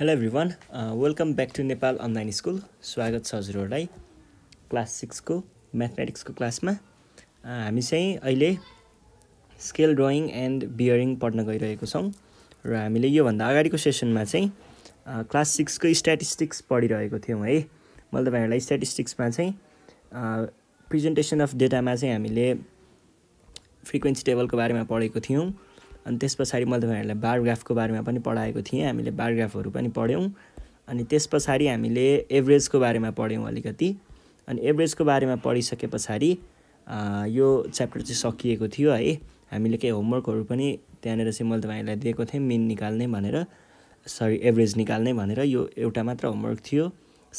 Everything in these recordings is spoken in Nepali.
Hello everyone welcome back to Nepal online school स्वागत छ हजुरहरूलाई क्लास सिक्सको म्याथमेटिक्सको क्लासमा हामी चाहिँ अहिले स्केल ड्रइङ एन्ड बियरिङ पढ्न गइरहेको छौँ र हामीले योभन्दा अगाडिको सेसनमा चाहिँ क्लास सिक्सको स्ट्याटिस्टिक्स पढिरहेको थियौँ है मैले तपाईँहरूलाई स्ट्याटिस्टिक्समा चाहिँ प्रेजेन्टेसन अफ डेटामा चाहिँ हामीले फ्रिक्वेन्सी टेबलको बारेमा पढेको थियौँ अनि त्यस पछाडि मैले तपाईँहरूलाई बायोग्राफको बारेमा पनि पढाएको थिएँ हामीले बायोग्राफहरू पनि पढ्यौँ अनि त्यस पछाडि हामीले एभरेजको बारेमा पढ्यौँ अलिकति अनि एभरेजको बारेमा पढिसके पछाडि यो च्याप्टर चाहिँ सकिएको थियो है हामीले केही होमवर्कहरू पनि त्यहाँनिर चाहिँ मैले तपाईँहरूलाई दिएको थिएँ मिन निकाल्ने भनेर सरी एभरेज निकाल्ने भनेर यो एउटा मात्र होमवर्क थियो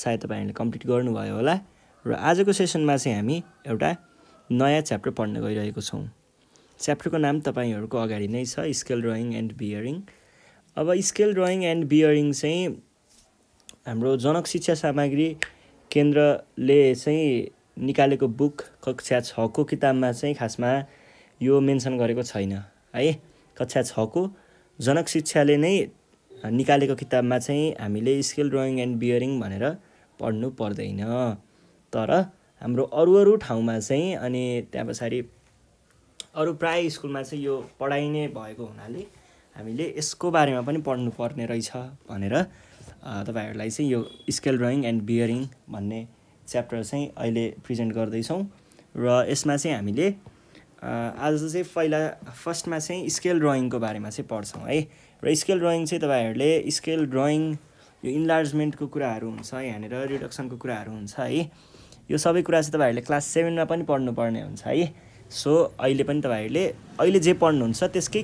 सायद तपाईँहरूले कम्प्लिट गर्नुभयो होला र आजको सेसनमा चाहिँ हामी एउटा नयाँ च्याप्टर पढ्न गइरहेको छौँ च्याप्टरको नाम तपाईँहरूको अगाडि नै छ स्केल ड्रइङ एन्ड बियरिङ अब स्केल ड्रइङ एन्ड बियरिङ चाहिँ हाम्रो जनक शिक्षा सामग्री केन्द्रले चाहिँ निकालेको बुक कक्षा छको किताबमा चाहिँ खासमा यो मेन्सन गरेको छैन है कक्षा छको जनक शिक्षाले नै निकालेको किताबमा चाहिँ हामीले स्केल ड्रइङ एन्ड बियरिङ भनेर पढ्नु पर्दैन तर हाम्रो अरू अरू ठाउँमा चाहिँ अनि त्यहाँ पछाडि अरू प्राय स्कुलमा चाहिँ यो पढाइने भएको हुनाले हामीले यसको बारेमा पनि पढ्नु पर्ने रहेछ भनेर तपाईँहरूलाई चाहिँ यो स्केल ड्रइङ एन्ड बियरिङ भन्ने च्याप्टर चाहिँ अहिले प्रेजेन्ट गर्दैछौँ र यसमा चाहिँ हामीले आज चाहिँ पहिला फर्स्टमा चाहिँ स्केल ड्रइङको बारेमा चाहिँ पढ्छौँ है र स्केल ड्रइङ चाहिँ तपाईँहरूले स्केल ड्रइङ यो इन्लार्जमेन्टको कुराहरू हुन्छ यहाँनिर रिडक्सनको कुराहरू हुन्छ है यो सबै कुरा चाहिँ तपाईँहरूले क्लास सेभेनमा पनि पढ्नुपर्ने हुन्छ है सो अहिले पनि तपाईँहरूले अहिले जे पढ्नुहुन्छ त्यसकै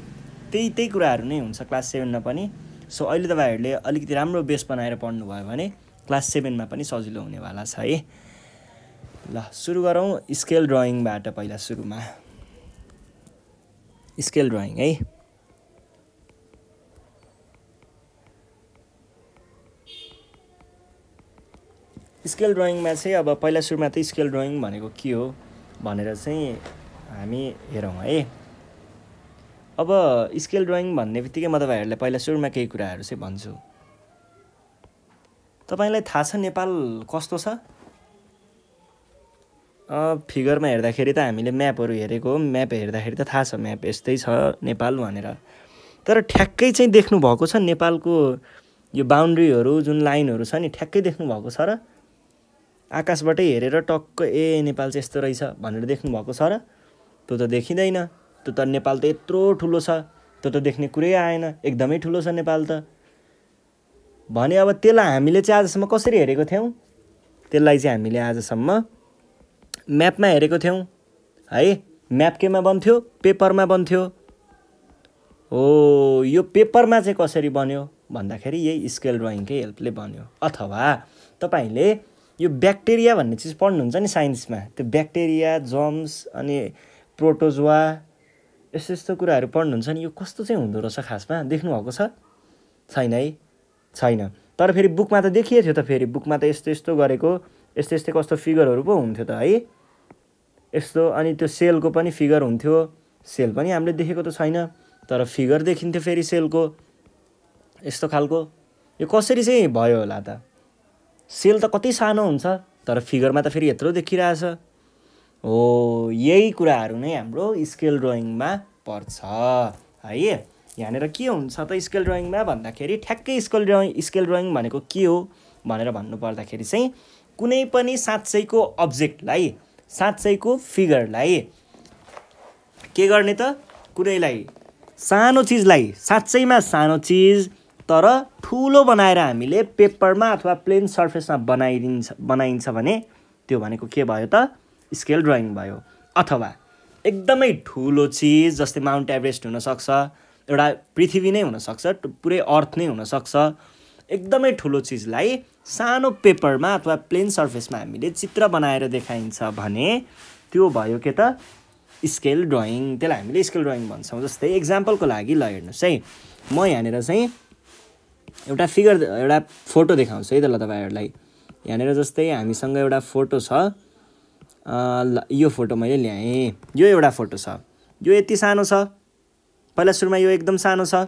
त्यही त्यही कुराहरू नै हुन्छ क्लास सेभेनमा पनि सो अहिले तपाईँहरूले अलिकति राम्रो बेस बनाएर पढ्नुभयो भने क्लास सेभेनमा पनि सजिलो हुनेवाला छ है ल सुरु गरौँ स्केल ड्रइङबाट पहिला सुरुमा स्केल ड्रइङ है स्केल ड्रइङमा चाहिँ अब पहिला सुरुमा त स्केल ड्रइङ भनेको के हो भनेर चाहिँ हामी हेरौँ है अब स्केल ड्रइङ भन्ने बित्तिकै म तपाईँहरूलाई पहिला सुरुमा केही कुराहरू चाहिँ भन्छु तपाईँलाई थाहा छ नेपाल कस्तो छ फिगरमा हेर्दाखेरि त हामीले म्यापहरू हेरेको म्याप हेर्दाखेरि त थाहा छ म्याप यस्तै छ नेपाल भनेर तर ठ्याक्कै चाहिँ देख्नुभएको छ नेपालको यो बााउन्ड्रीहरू जुन लाइनहरू छ नि ठ्याक्कै देख्नुभएको छ र आकाशबाटै हेरेर टक्क ए नेपाल चाहिँ यस्तो रहेछ भनेर देख्नुभएको छ र त्यो त देखिँदैन त्यो त नेपाल त यत्रो ठुलो छ त्यो त देख्ने कुरै आएन एकदमै ठुलो छ नेपाल त भने अब त्यसलाई हामीले चाहिँ आजसम्म कसरी हेरेको थियौँ त्यसलाई चाहिँ हामीले आजसम्म म्यापमा हेरेको थियौँ है म्याप केमा बन्थ्यो पेपरमा बन्थ्यो हो यो पेपरमा चाहिँ कसरी बन्यो भन्दाखेरि यही स्केल ड्रइङकै हेल्पले बन्यो अथवा तपाईँले यो ब्याक्टेरिया भन्ने चिज पढ्नुहुन्छ नि साइन्समा त्यो ब्याक्टेरिया जम्स अनि प्रोटोजुवा यस्तो यस्तो कुराहरू पढ्नुहुन्छ नि यो कस्तो चाहिँ हुँदो रहेछ खासमा देख्नुभएको छ छैन है छैन तर फेरि बुकमा त देखिए थियो त फेरि बुकमा त यस्तो यस्तो गरेको यस्तो यस्तै कस्तो फिगरहरू पो हुन्थ्यो त है यस्तो अनि त्यो सेलको पनि फिगर हुन्थ्यो सेल पनि हामीले देखेको त छैन तर फिगर देखिन्थ्यो फेरि सेलको यस्तो खालको यो कसरी चाहिँ भयो होला त सेल त कति सानो हुन्छ तर फिगरमा त फेरि यत्रो देखिरहेछ हो यही कुराहरू नै हाम्रो स्केल ड्रइङमा पर्छ है यहाँनिर के हुन्छ त स्केल ड्रइङमा भन्दाखेरि ठ्याक्कै स्केल ड्रइङ स्केल ड्रइङ भनेको के हो भनेर भन्नुपर्दाखेरि चाहिँ कुनै पनि साँच्चैको अब्जेक्टलाई साँच्चैको फिगरलाई के गर्ने त कुनैलाई सानो चिजलाई साँच्चैमा सानो चिज तर ठुलो बनाएर हामीले पेपरमा अथवा प्लेन सर्फेसमा बनाइदिन्छ बनाइन्छ भने त्यो भनेको के भयो त स्केल ड्रइङ भयो अथवा एकदमै ठुलो चिज जस्तै माउन्ट एभरेस्ट हुनसक्छ एउटा पृथ्वी नै हुनसक्छ पुरै अर्थ नै हुनसक्छ एकदमै ठुलो चिजलाई सानो पेपरमा अथवा प्लेन सर्फेसमा हामीले चित्र बनाएर देखाइन्छ भने त्यो भयो के त स्केल ड्रइङ त्यसलाई हामीले स्केल ड्रइङ भन्छौँ जस्तै इक्जाम्पलको लागि ल हेर्नुहोस् है म यहाँनिर चाहिँ एउटा फिगर एउटा फोटो देखाउँछु है त ल तपाईँहरूलाई यहाँनिर जस्तै हामीसँग एउटा फोटो छ ल यो फोटो मैले ल्याएँ यो एउटा फोटो छ यो यति सानो छ पहिला सुरुमा यो एकदम सानो छ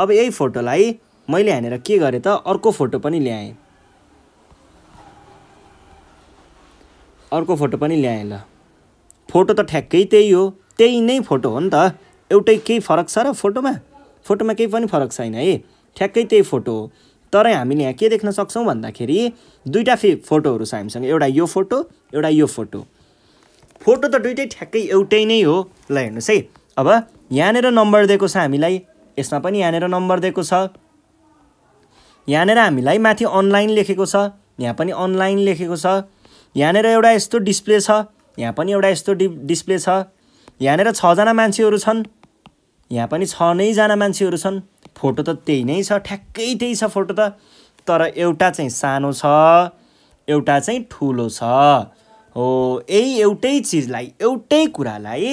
अब यही फोटोलाई मैले हानेर के गरेँ त अर्को फोटो पनि ल्याएँ अर्को फोटो पनि ल्याएँ ल फोटो त ठ्याक्कै त्यही हो त्यही नै फोटो हो नि त एउटै केही फरक छ र फोटोमा फोटोमा केही पनि फरक छैन है ठ्याक्कै त्यही फोटो हो तर हामीले यहाँ के देख्न सक्छौँ भन्दाखेरि दुईवटा फे फोटोहरू छ हामीसँग एउटा यो फोटो एउटा यो फोटो फोटो त दुइटै ठ्याक्कै एउटै नै हो ल हेर्नुहोस् है अब यहाँनिर नम्बर दिएको छ हामीलाई यसमा पनि यहाँनिर नम्बर दिएको छ यहाँनिर हामीलाई माथि अनलाइन लेखेको छ यहाँ पनि अनलाइन लेखेको छ यहाँनिर एउटा यस्तो डिस्प्ले छ यहाँ पनि एउटा यस्तो डि डिस्प्ले छ यहाँनिर छजना मान्छेहरू छन् यहाँ पनि छ नैजना मान्छेहरू छन् फोटो त त्यही नै छ ठ्याक्कै त्यही छ फोटो त तर एउटा चाहिँ सानो छ एउटा चाहिँ ठुलो छ हो यही एउटै चिजलाई एउटै कुरालाई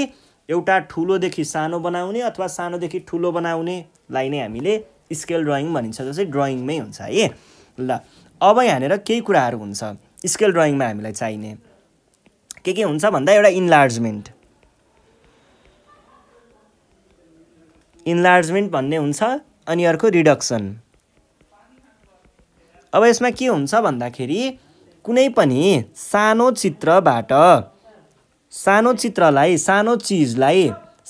एउटा ठुलोदेखि सानो बनाउने अथवा सानोदेखि ठुलो बनाउनेलाई नै हामीले स्केल ड्रइङ भनिन्छ जो चाहिँ ड्रइङमै हुन्छ है ल अब यहाँनिर केही कुराहरू हुन्छ स्केल ड्रइङमा हामीलाई चाहिने के के हुन्छ भन्दा एउटा इन्लार्जमेन्ट इन्लार्जमेन्ट भन्ने हुन्छ अनि अर्को रिडक्सन अब यसमा के हुन्छ भन्दाखेरि कुनै पनि सानो चित्रबाट सानो चित्रलाई सानो चिजलाई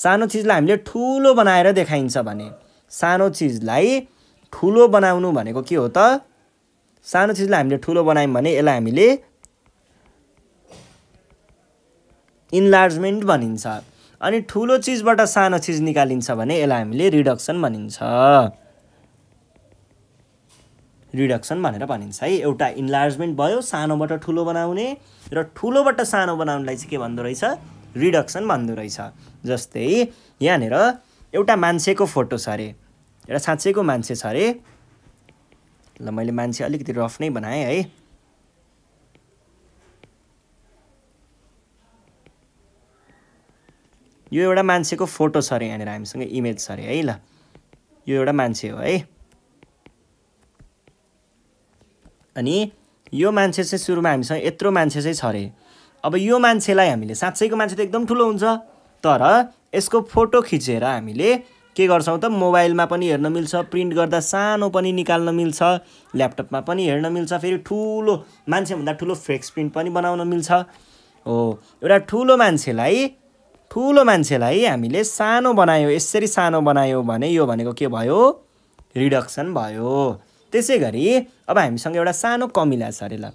सानो चिजलाई हामीले ठुलो बनाएर देखाइन्छ भने सानो चिजलाई ठुलो बनाउनु भनेको के हो त सानो चिजलाई हामीले ठुलो बनायौँ भने यसलाई हामीले इन्लार्जमेन्ट भनिन्छ अनि ठुलो चिजबाट सानो चिज निकालिन्छ भने यसलाई हामीले रिडक्सन भनिन्छ रिडक्सन भनेर भनिन्छ है एउटा इन्लार्जमेन्ट भयो सानोबाट ठुलो बनाउने र ठुलोबाट सानो बनाउनलाई चाहिँ के भन्दो रहेछ रिडक्सन भन्दो रहेछ जस्तै यहाँनिर एउटा मान्छेको फोटो छ अरे एउटा साँच्चैको मान्छे छ अरे ल मैले मान्छे अलिकति रफ नै बनाएँ है यो एउटा मान्छेको फोटो छ अरे यहाँनिर हामीसँग इमेज छ अरे है ल यो एउटा मान्छे हो है अनि यो मान्छे चाहिँ सुरुमा हामीसँग यत्रो मान्छे चाहिँ छ अरे अब यो मान्छेलाई हामीले साँच्चैको मान्छे त एकदम ठुलो हुन्छ तर यसको फोटो खिचेर हामीले के गर्छौँ त मोबाइलमा पनि हेर्न मिल्छ प्रिन्ट गर्दा सानो पनि निकाल्न मिल्छ ल्यापटपमा पनि हेर्न मिल्छ फेरि ठुलो मान्छेभन्दा ठुलो फ्रेक्स प्रिन्ट पनि बनाउन मिल्छ हो एउटा ठुलो मान्छेलाई ठुलो मान्छेलाई हामीले सानो बनायो यसरी सानो बनायो भने यो भनेको के भयो रिडक्सन भयो त्यसै गरी अब हामीसँग एउटा सानो कमिला छ अरे ल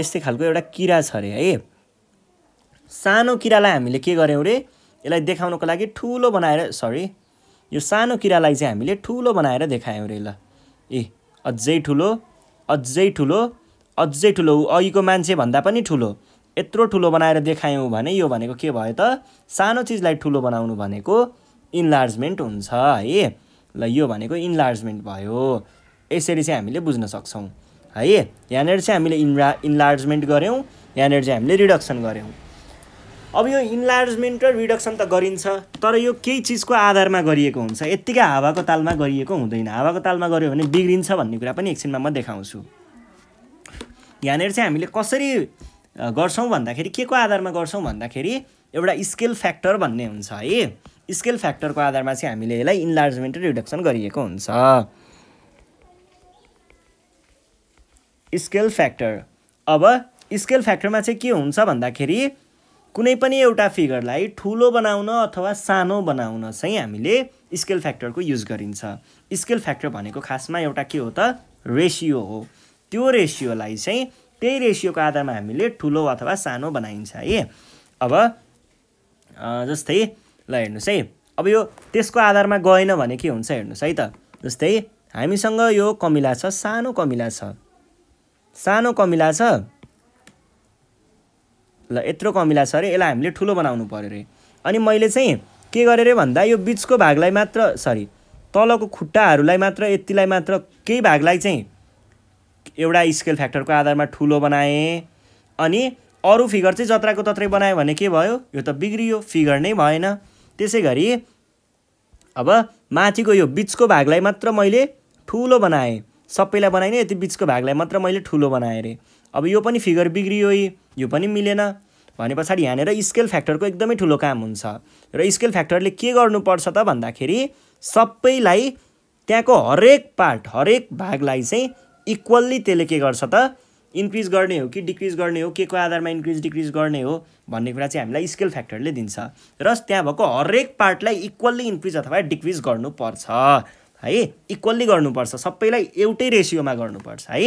यस्तै खालको एउटा किरा छ अरे है सानो किरालाई हामीले के गऱ्यौँ रे यसलाई देखाउनको लागि ठुलो बनाएर सरी यो सानो किरालाई चाहिँ हामीले ठुलो बनाएर देखायौँ रे ल ए अझै ठुलो अझै ठुलो अझै ठुलो ऊ अघिको मान्छे भन्दा पनि ठुलो यत्रो ठुलो बनाएर देखायौँ भने यो भनेको के भयो त सानो चिजलाई ठुलो बनाउनु भनेको इन्लार्जमेन्ट हुन्छ है ल यो भनेको इन्लार्जमेन्ट भयो यसरी चाहिँ हामीले बुझ्न सक्छौँ है यहाँनिर चाहिँ हामीले इन्ला इन्लार्जमेन्ट गऱ्यौँ यहाँनिर चाहिँ हामीले रिडक्सन गऱ्यौँ अब यो इन्लार्जमेन्ट र रिडक्सन त गरिन्छ तर यो केही चिजको आधारमा गरिएको हुन्छ यत्तिकै हावाको तालमा गरिएको हुँदैन हावाको तालमा गऱ्यो भने बिग्रिन्छ भन्ने कुरा पनि एकछिनमा म देखाउँछु यहाँनिर चाहिँ हामीले कसरी गर्छौँ भन्दाखेरि के को आधारमा गर्छौँ भन्दाखेरि एउटा स्केल फ्याक्टर भन्ने हुन्छ है स्केल फ्याक्टरको आधारमा चाहिँ हामीले यसलाई इन्लार्जमेन्ट र रिडक्सन गरिएको हुन्छ स्केल फ्याक्टर अब स्केल फ्याक्टरमा चाहिँ के हुन्छ भन्दाखेरि कुनै पनि एउटा फिगरलाई ठुलो बनाउन अथवा सानो बनाउन चाहिँ हामीले स्केल फ्याक्टरको युज गरिन्छ स्केल फ्याक्टर भनेको खासमा एउटा के हो त रेसियो हो त्यो रेसियोलाई चाहिँ त्यही रेसियोको आधारमा हामीले ठुलो अथवा सानो बनाइन्छ है अब जस्तै ल हेर्नुहोस् है अब यो त्यसको आधारमा गएन भने के हुन्छ हेर्नुहोस् है त जस्तै हामीसँग यो कमिला छ सानो कमिला छ सानो कमिला छ ल यत्रो कमिला छ अरे यसलाई हामीले ठुलो बनाउनु पऱ्यो अरे अनि मैले चाहिँ के गरेँ अरे भन्दा यो बिचको भागलाई मात्र सरी तलको खुट्टाहरूलाई मात्र यतिलाई मात्र केही भागलाई चाहिँ एउटा स्केल फ्याक्टरको आधारमा ठुलो बनाएँ अनि अरू फिगर चाहिँ जत्राको तत्रै बनायो भने के भयो यो त बिग्रियो फिगर नै भएन त्यसै गरी अब माथिको यो बिचको भागलाई मात्र मैले ठुलो बनाएँ सबैलाई बनाइनँ यति बिचको भागलाई मात्र मैले ठुलो बनाएँ अरे अब यो पनि फिगर बिग्रियो यो पनि मिलेन भने पछाडि यहाँनिर स्केल फ्याक्टरको एकदमै ठुलो काम हुन्छ र स्केल फ्याक्टरले के गर्नुपर्छ त भन्दाखेरि सबैलाई त्यहाँको हरेक पार्ट हरेक भागलाई चाहिँ इक्वल्ली त्यसले के गर्छ त इन्क्रिज गर्ने हो कि डिक्रिज गर्ने हो के को आधारमा इन्क्रिज डिक्रिज गर्ने हो भन्ने कुरा चाहिँ हामीलाई स्केल फ्याक्टरले दिन्छ र त्यहाँ भएको हरेक पार्टलाई इक्वल्ली इन्क्रिज अथवा डिक्रिज गर्नुपर्छ है इक्वल्ली गर्नुपर्छ सबैलाई एउटै रेसियोमा गर्नुपर्छ है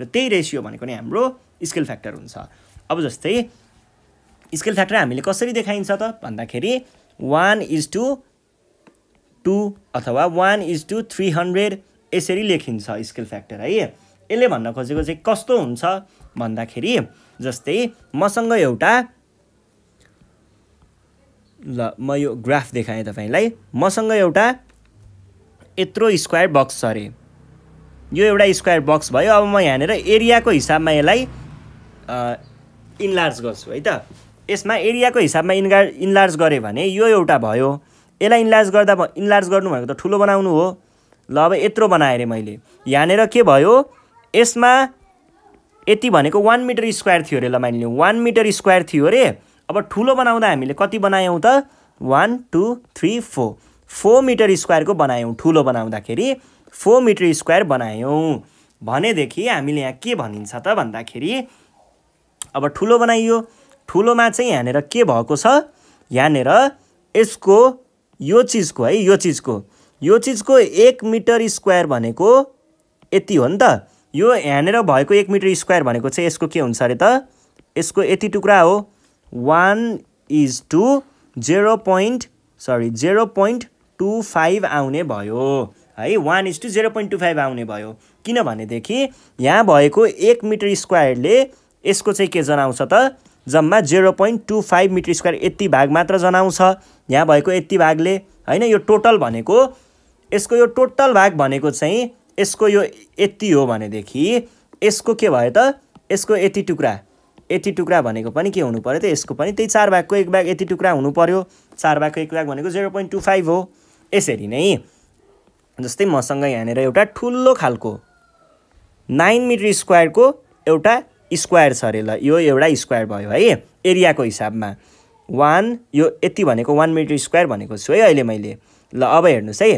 र त्यही रेसियो भनेको नै हाम्रो स्केल फ्याक्टर हुन्छ अब जस्तै स्केल फ्याक्टर हामीले कसरी देखाइन्छ त भन्दाखेरि वान इज टू टू अथवा one is to three hundred यसरी लेखिन्छ स्केल फ्याक्टर है यसले भन्न खोजेको चाहिँ कस्तो हुन्छ भन्दाखेरि जस्तै मसँग एउटा ल म यो ग्राफ देखाएँ तपाईँलाई मसँग एउटा यत्रो स्क्वायर बक्स छ अरे यो एउटा स्क्वायर बक्स भयो अब म यहाँनिर एरियाको हिसाबमा यसलाई इन्लार्ज गर्छु है त यसमा एरियाको हिसाबमा इन्गा इन्लार्ज गरेँ भने यो एउटा भयो यसलाई इन्लार्ज गर्दा इन्लार्ज गर्नु भनेको त ठुलो बनाउनु हो ल अब यत्रो बनाएँ अरे मैले यहाँनिर के भयो यसमा यति भनेको वान मिटर स्क्वायर थियो अरे ल मैले वान मिटर स्क्वायर थियो अरे अब ठुलो बनाउँदा हामीले कति बनायौँ त one two three four four metre स्क्वायरको बनायौँ ठुलो बनाउँदाखेरि फोर मिटर स्क्वायर बनायौँ भनेदेखि हामीले यहाँ के भनिन्छ त भन्दाखेरि अब ठुलो बनाइयो ठुलोमा चाहिँ यहाँनिर के भएको छ यहाँनिर यसको यो चिजको है यो चिजको यो चिजको एक मिटर स्क्वायर भनेको यति हो नि त यो यहाँनिर भएको एक मिटर स्क्वायर भनेको चाहिँ यसको के हुन्छ अरे त यसको यति टुक्रा हो one is to zero point sorry zero point two five आउने भयो है one is to zero point two five आउने भयो किनभनेदेखि यहाँ भएको एक मिटर स्क्वायरले यसको चाहिँ के जनाउँछ त जम्मा zero point two five metre square यति भाग मात्र जनाउँछ यहाँ भएको यति भागले होइन यो टोटल भनेको यसको यो टोटल भाग भनेको चाहिँ यसको यो यति हो भनेदेखि यसको के भयो त यसको यति टुक्रा यति टुक्रा भनेको पनि के हुनु पऱ्यो त यसको पनि त्यही चार भागको एक भाग यति टुक्रा हुनु पऱ्यो चार भागको एक भाग भनेको जिरो पोइन्ट टू फाइभ हो यसरी नै जस्तै मसँग यहाँनिर एउटा ठुलो खालको नाइन मिटर स्क्वायरको एउटा स्क्वायर छ अरे ल यो एउटा स्क्वायर भयो है एरियाको हिसाबमा वान यो यति भनेको वान मिटर स्क्वायर भनेको छु है अहिले मैले ल अब हेर्नुहोस् है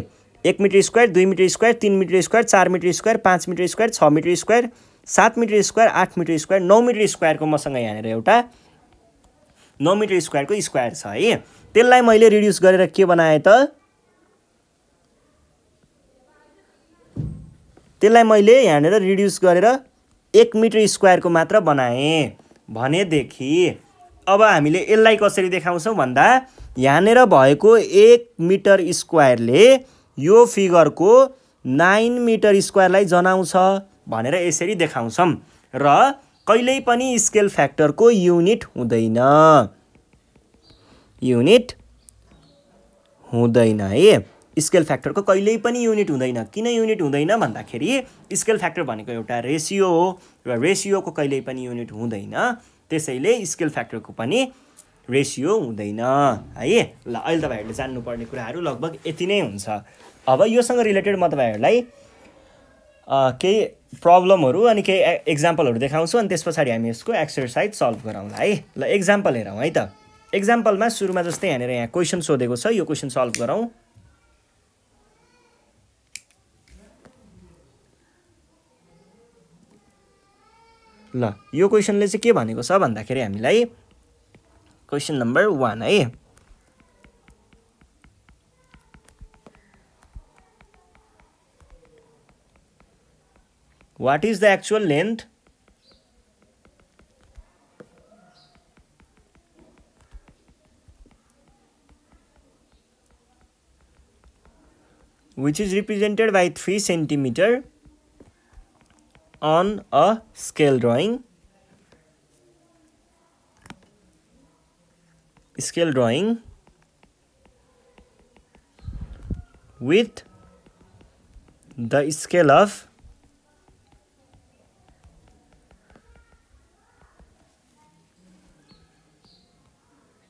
एक मिटर स्क्वायर दुई मिटर स्क्वायर तिन मिटर स्क्वायर चार मिटर स्क्वायर पाँच मिटर स्क्वायर छ मिटर स्क्वायर सात मिटर स्क्वायर आठ मिटर स्क्वायर नौ मिटर स्क्वायरको मसँग यहाँनिर एउटा नौ मिटर स्क्वायरको स्क्वायर छ है त्यसलाई मैले रिड्युस गरेर के बनाएँ त त्यसलाई मैले यहाँनिर रिड्युस गरेर एक मिटर स्क्वायरको मात्र बनाएँ भनेदेखि अब हामीले यसलाई कसरी देखाउँछौँ भन्दा यहाँनिर भएको एक मिटर स्क्वायरले यो फिगरको नाइन मिटर स्क्वायरलाई जनाउँछ भनेर यसरी देखाउँछौँ र कहिल्यै पनि स्केल फ्याक्टरको युनिट हुँदैन युनिट हुँदैन है स्केल फ्याक्टरको कहिल्यै पनि युनिट हुँदैन किन युनिट हुँदैन भन्दाखेरि स्केल फ्याक्टर भनेको एउटा रेसियो हो र रेसियोको कहिल्यै पनि युनिट हुँदैन त्यसैले स्केल फ्याक्टरको पनि रेसियो हुँदैन है ल अहिले तपाईँहरूले जान्नुपर्ने कुराहरू लगभग यति नै हुन्छ अब योसँग रिलेटेड म तपाईँहरूलाई केही प्रब्लमहरू अनि केही एक्जाम्पलहरू देखाउँछु अनि त्यस पछाडि हामी यसको एक्सर्साइज सल्भ गराउँला है ल एक्जाम्पल हेरौँ है त एक्जाम्पलमा सुरुमा जस्तै यहाँनिर यहाँ क्वेसन सोधेको छ यो क्वेसन सल्भ गरौँ लो ने के भादा खेल हमी क्वेश्चन नंबर वन हाई what is the actual length which is represented by three centimetre on a scale drawing scale drawing with the scale of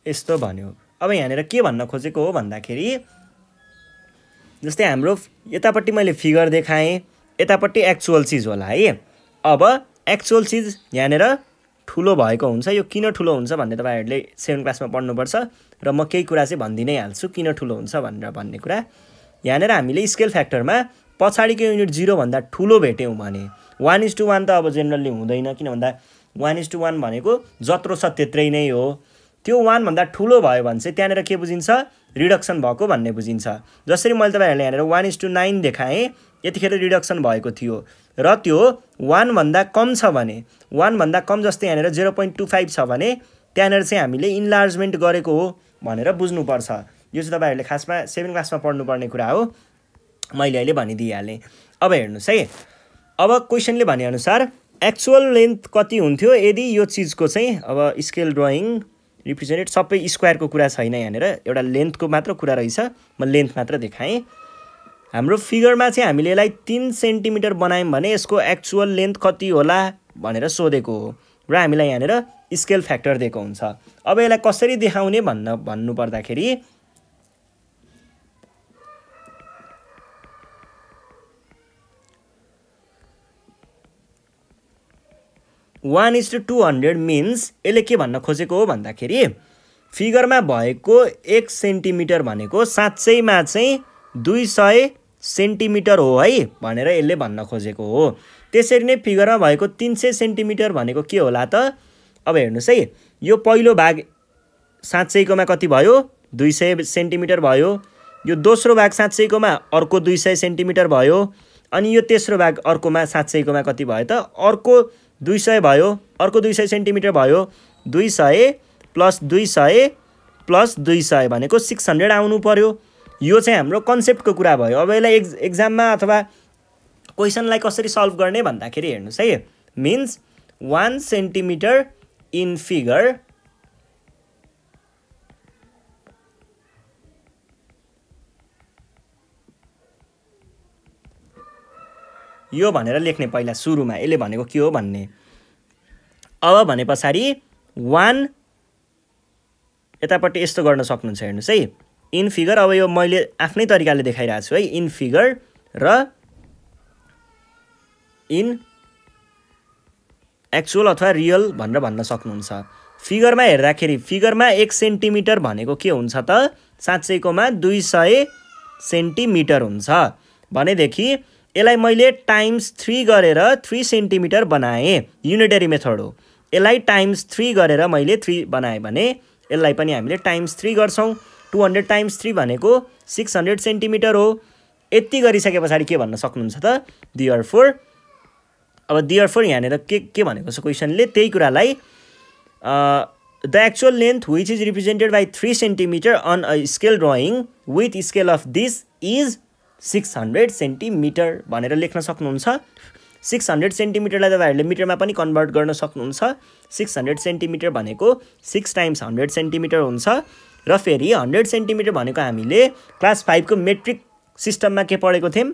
यस्तो भन्यो अब यहाँनिर के भन्न खोजेको हो भन्दाखेरि जस्तै हाम्रो यतापट्टि मैले फिगर देखाएँ यतापट्टि एक्चुअल चिज होला है अब एक्चुअल चिज यहाँनिर ठुलो भएको हुन्छ यो किन ठुलो हुन्छ भन्ने तपाईँहरूले सेभेन क्लासमा पढ्नुपर्छ र म केही कुरा चाहिँ भनिदिनै हाल्छु किन ठुलो हुन्छ भनेर भन्ने कुरा यहाँनिर हामीले स्केल फ्याक्टरमा पछाडिको युनिट जिरोभन्दा ठुलो भेट्यौँ भने वान इज टू वान त अब जेनरली हुँदैन किन भन्दा वान इज टू वान भनेको जत्रो छ त्यत्रै नै हो त्यो वानभन्दा ठुलो भयो भने चाहिँ त्यहाँनिर के बुझिन्छ रिडक्सन भएको भन्ने बुझिन्छ जसरी मैले तपाईँहरूले यहाँनिर वान इज टू नाइन देखाएँ यतिखेर रिडक्सन भएको थियो र त्यो वानभन्दा कम छ भने वानभन्दा कम जस्तै यहाँनिर जिरो पोइन्ट टू फाइभ छ भने त्यहाँनिर चाहिँ हामीले इन्लार्जमेन्ट गरेको हो भनेर बुझ्नुपर्छ यो चाहिँ तपाईँहरूले खासमा सेभेन क्लासमा पढ्नुपर्ने कुरा हो मैले अहिले भनिदिइहालेँ अब हेर्नुहोस् है अब क्वेसनले भनेअनुसार एक्चुअल लेन्थ कति हुन्थ्यो यदि यो चिजको चाहिँ अब स्केल ड्रइङ रिप्रेजेन्टेड सबै स्क्वायरको कुरा छैन यहाँनिर एउटा लेन्थको मात्र कुरा रहेछ म लेन्थ मात्र देखाएँ हाम्रो फिगरमा चाहिँ हामीले यसलाई तिन सेन्टिमिटर बनायौँ भने यसको एक्चुअल लेन्थ कति होला भनेर सोधेको हो र हामीलाई यहाँनिर स्केल फ्याक्टर दिएको हुन्छ अब यसलाई कसरी देखाउने भन्न भन्नु पर्दाखेरि one is to two hundred means यसले के भन्न खोजेको हो भन्दाखेरि फिगरमा भएको एक सेन्टिमिटर भनेको साँच्चैमा चाहिँ दुई सय सेन्टिमिटर हो है भनेर यसले भन्न खोजेको हो त्यसरी नै फिगरमा भएको तिन सय सेन्टिमिटर भनेको के होला त अब हेर्नुहोस् है यो पहिलो भाग साँच्चैकोमा कति भयो दुई सय सेन्टिमिटर भयो यो दोस्रो भाग साँच्चैकोमा अर्को दुई सय सेन्टिमिटर भयो अनि यो तेस्रो भाग अर्कोमा साँच्चैकोमा कति भयो त अर्को दुई सय भयो अर्को दुई सय सेन्टिमिटर भयो दुई सय प्लस दुई सय प्लस दुई सय भनेको सिक्स हन्ड्रेड आउनु पऱ्यो यो चाहिँ हाम्रो कन्सेप्टको कुरा भयो अब यसलाई एक्ज एक्जाममा अथवा क्वेसनलाई कसरी सल्भ गर्ने भन्दाखेरि हेर्नुहोस् है means one centimetre in figure यो भनेर लेख्ने पहिला सुरुमा यसले भनेको के हो भन्ने अब भने पछाडि वान यतापट्टि यस्तो गर्न सक्नुहुन्छ हेर्नुहोस् है इन फिगर अब यो मैले आफ्नै तरिकाले देखाइरहेको छु है इन फिगर र इन एक्चुअल अथवा रियल भनेर भन्न सक्नुहुन्छ फिगरमा हेर्दाखेरि फिगरमा एक सेन्टिमिटर भनेको के हुन्छ त साँच्चैकोमा दुई सय सेन्टिमिटर हुन्छ भनेदेखि यसलाई मैले टाइम्स थ्री गरेर थ्री सेन्टिमिटर बनाएँ युनिटरी मेथड हो यसलाई टाइम्स थ्री गरेर मैले थ्री बनाएँ भने यसलाई पनि हामीले टाइम्स थ्री गर्छौँ टु हन्ड्रेड टाइम्स थ्री भनेको सिक्स हन्ड्रेड सेन्टिमिटर हो यति गरिसके पछाडि के भन्न सक्नुहुन्छ त दियर फोर अब दियर फोर यहाँनिर के के भनेको छ क्वेसनले त्यही कुरालाई the actual length which is represented by three centimetre on a scale drawing with scale of this is six hundred centimetre भनेर लेख्न सक्नुहुन्छ सिक्स हन्ड्रेड सेन्टिमिटरलाई तपाईँहरूले मिटरमा पनि कन्भर्ट गर्न सक्नुहुन्छ सिक्स हन्ड्रेड सेन्टिमिटर भनेको सिक्स टाइम्स हन्ड्रेड सेन्टिमिटर हुन्छ र फेरि हन्ड्रेड सेन्टिमिटर भनेको हामीले क्लास फाइभको मेट्रिक सिस्टममा के पढेको थियौँ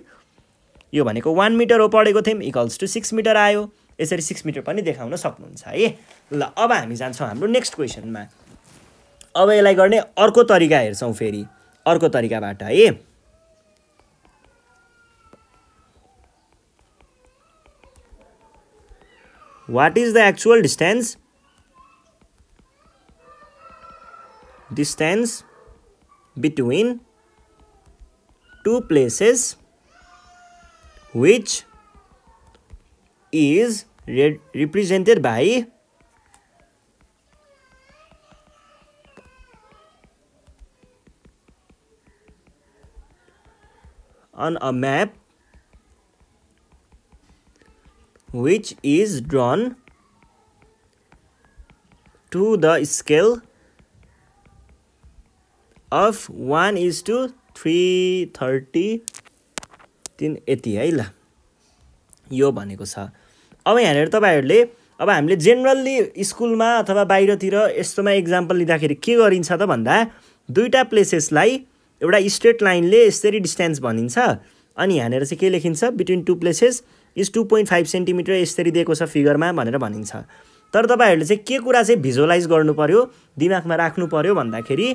यो भनेको वान मिटर हो पढेको थियौँ इक्वल्स टु सिक्स मिटर आयो यसरी सिक्स मिटर पनि देखाउन सक्नुहुन्छ है ल अब हामी जान्छौँ हाम्रो नेक्स्ट क्वेसनमा अब यसलाई गर्ने अर्को तरिका हेर्छौँ फेरि अर्को तरिकाबाट है what is the actual distance distance between two places which is re represented by on a map which is drawn to the scale of one is to three thirty तिन यति है ल यो भनेको छ अब यहाँनिर तपाईँहरूले अब हामीले जेनरल्ली स्कुलमा अथवा बाहिरतिर यस्तोमा इक्जाम्पल लिँदाखेरि के गरिन्छ त भन्दा दुईवटा प्लेसेसलाई एउटा स्ट्रेट लाइनले यसरी डिस्टेन्स भनिन्छ अनि यहाँनिर चाहिँ के लेखिन्छ between two places is two point five centimetre यसरी दिएको छ फिगरमा भनेर भनिन्छ तर तपाईँहरूले चाहिँ के कुरा चाहिँ भिजुलाइज गर्नु पऱ्यो दिमागमा राख्नु पऱ्यो भन्दाखेरि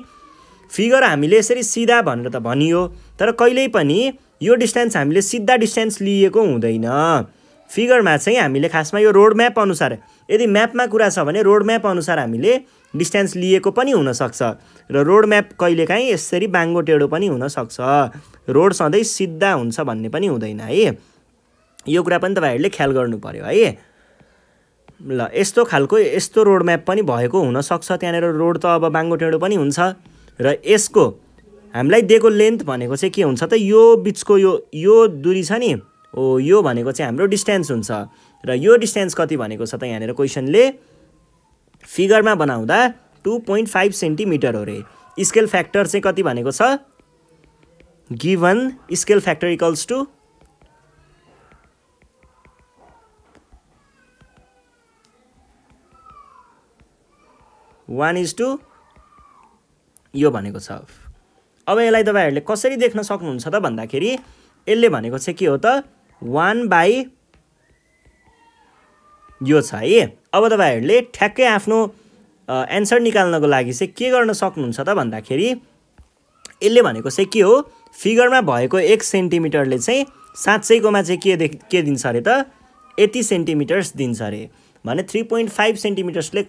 फिगर हामीले यसरी सिधा भनेर त भनियो तर कहिल्यै पनि यो डिस्टेन्स हामीले सिधा डिस्टेन्स लिएको हुँदैन फिगरमा चाहिँ हामीले खासमा यो रोड म्याप अनुसार यदि म्यापमा कुरा छ भने रोड म्याप अनुसार हामीले डिस्टेन्स लिएको पनि हुनसक्छ र रोड म्याप कहिलेकाहीँ यसरी बाङ्गो टेढो पनि हुनसक्छ रोड सधैँ सिधा हुन्छ भन्ने पनि हुँदैन है यो कुरा पनि तपाईँहरूले ख्याल गर्नु पऱ्यो है ल यस्तो खालको यस्तो रोड म्याप पनि भएको हुनसक्छ त्यहाँनिर रोड त अब बाङ्गो टेढो पनि हुन्छ र यसको हामीलाई दिएको लेन्थ भनेको चाहिँ के हुन्छ त यो बिचको यो यो दुरी छ नि हो यो भनेको चाहिँ हाम्रो डिस्टेन्स हुन्छ र यो डिस्टेन्स कति भनेको छ त यहाँनिर क्वेसनले फिगरमा बनाउँदा टु पोइन्ट फाइभ सेन्टिमिटर हो रे स्केल फ्याक्टर चाहिँ कति भनेको छ given scale factor equals to one is to two भनेको छ अब यसलाई तपाईँहरूले कसरी देख्न सक्नुहुन्छ त भन्दाखेरि यसले भनेको चाहिँ के हो त वान बाई यो छ है अब तपाईँहरूले ठ्याक्कै आफ्नो एन्सर निकाल्नको लागि चाहिँ के गर्न सक्नुहुन्छ त भन्दाखेरि यसले भनेको चाहिँ के हो फिगरमा भएको एक सेन्टिमिटरले चाहिँ साँच्चैकोमा चाहिँ के देख के दिन्छ अरे त यति सेन्टिमिटर्स दिन्छ अरे भने थ्री पोइन्ट फाइभ सेन्टिमिटर्सले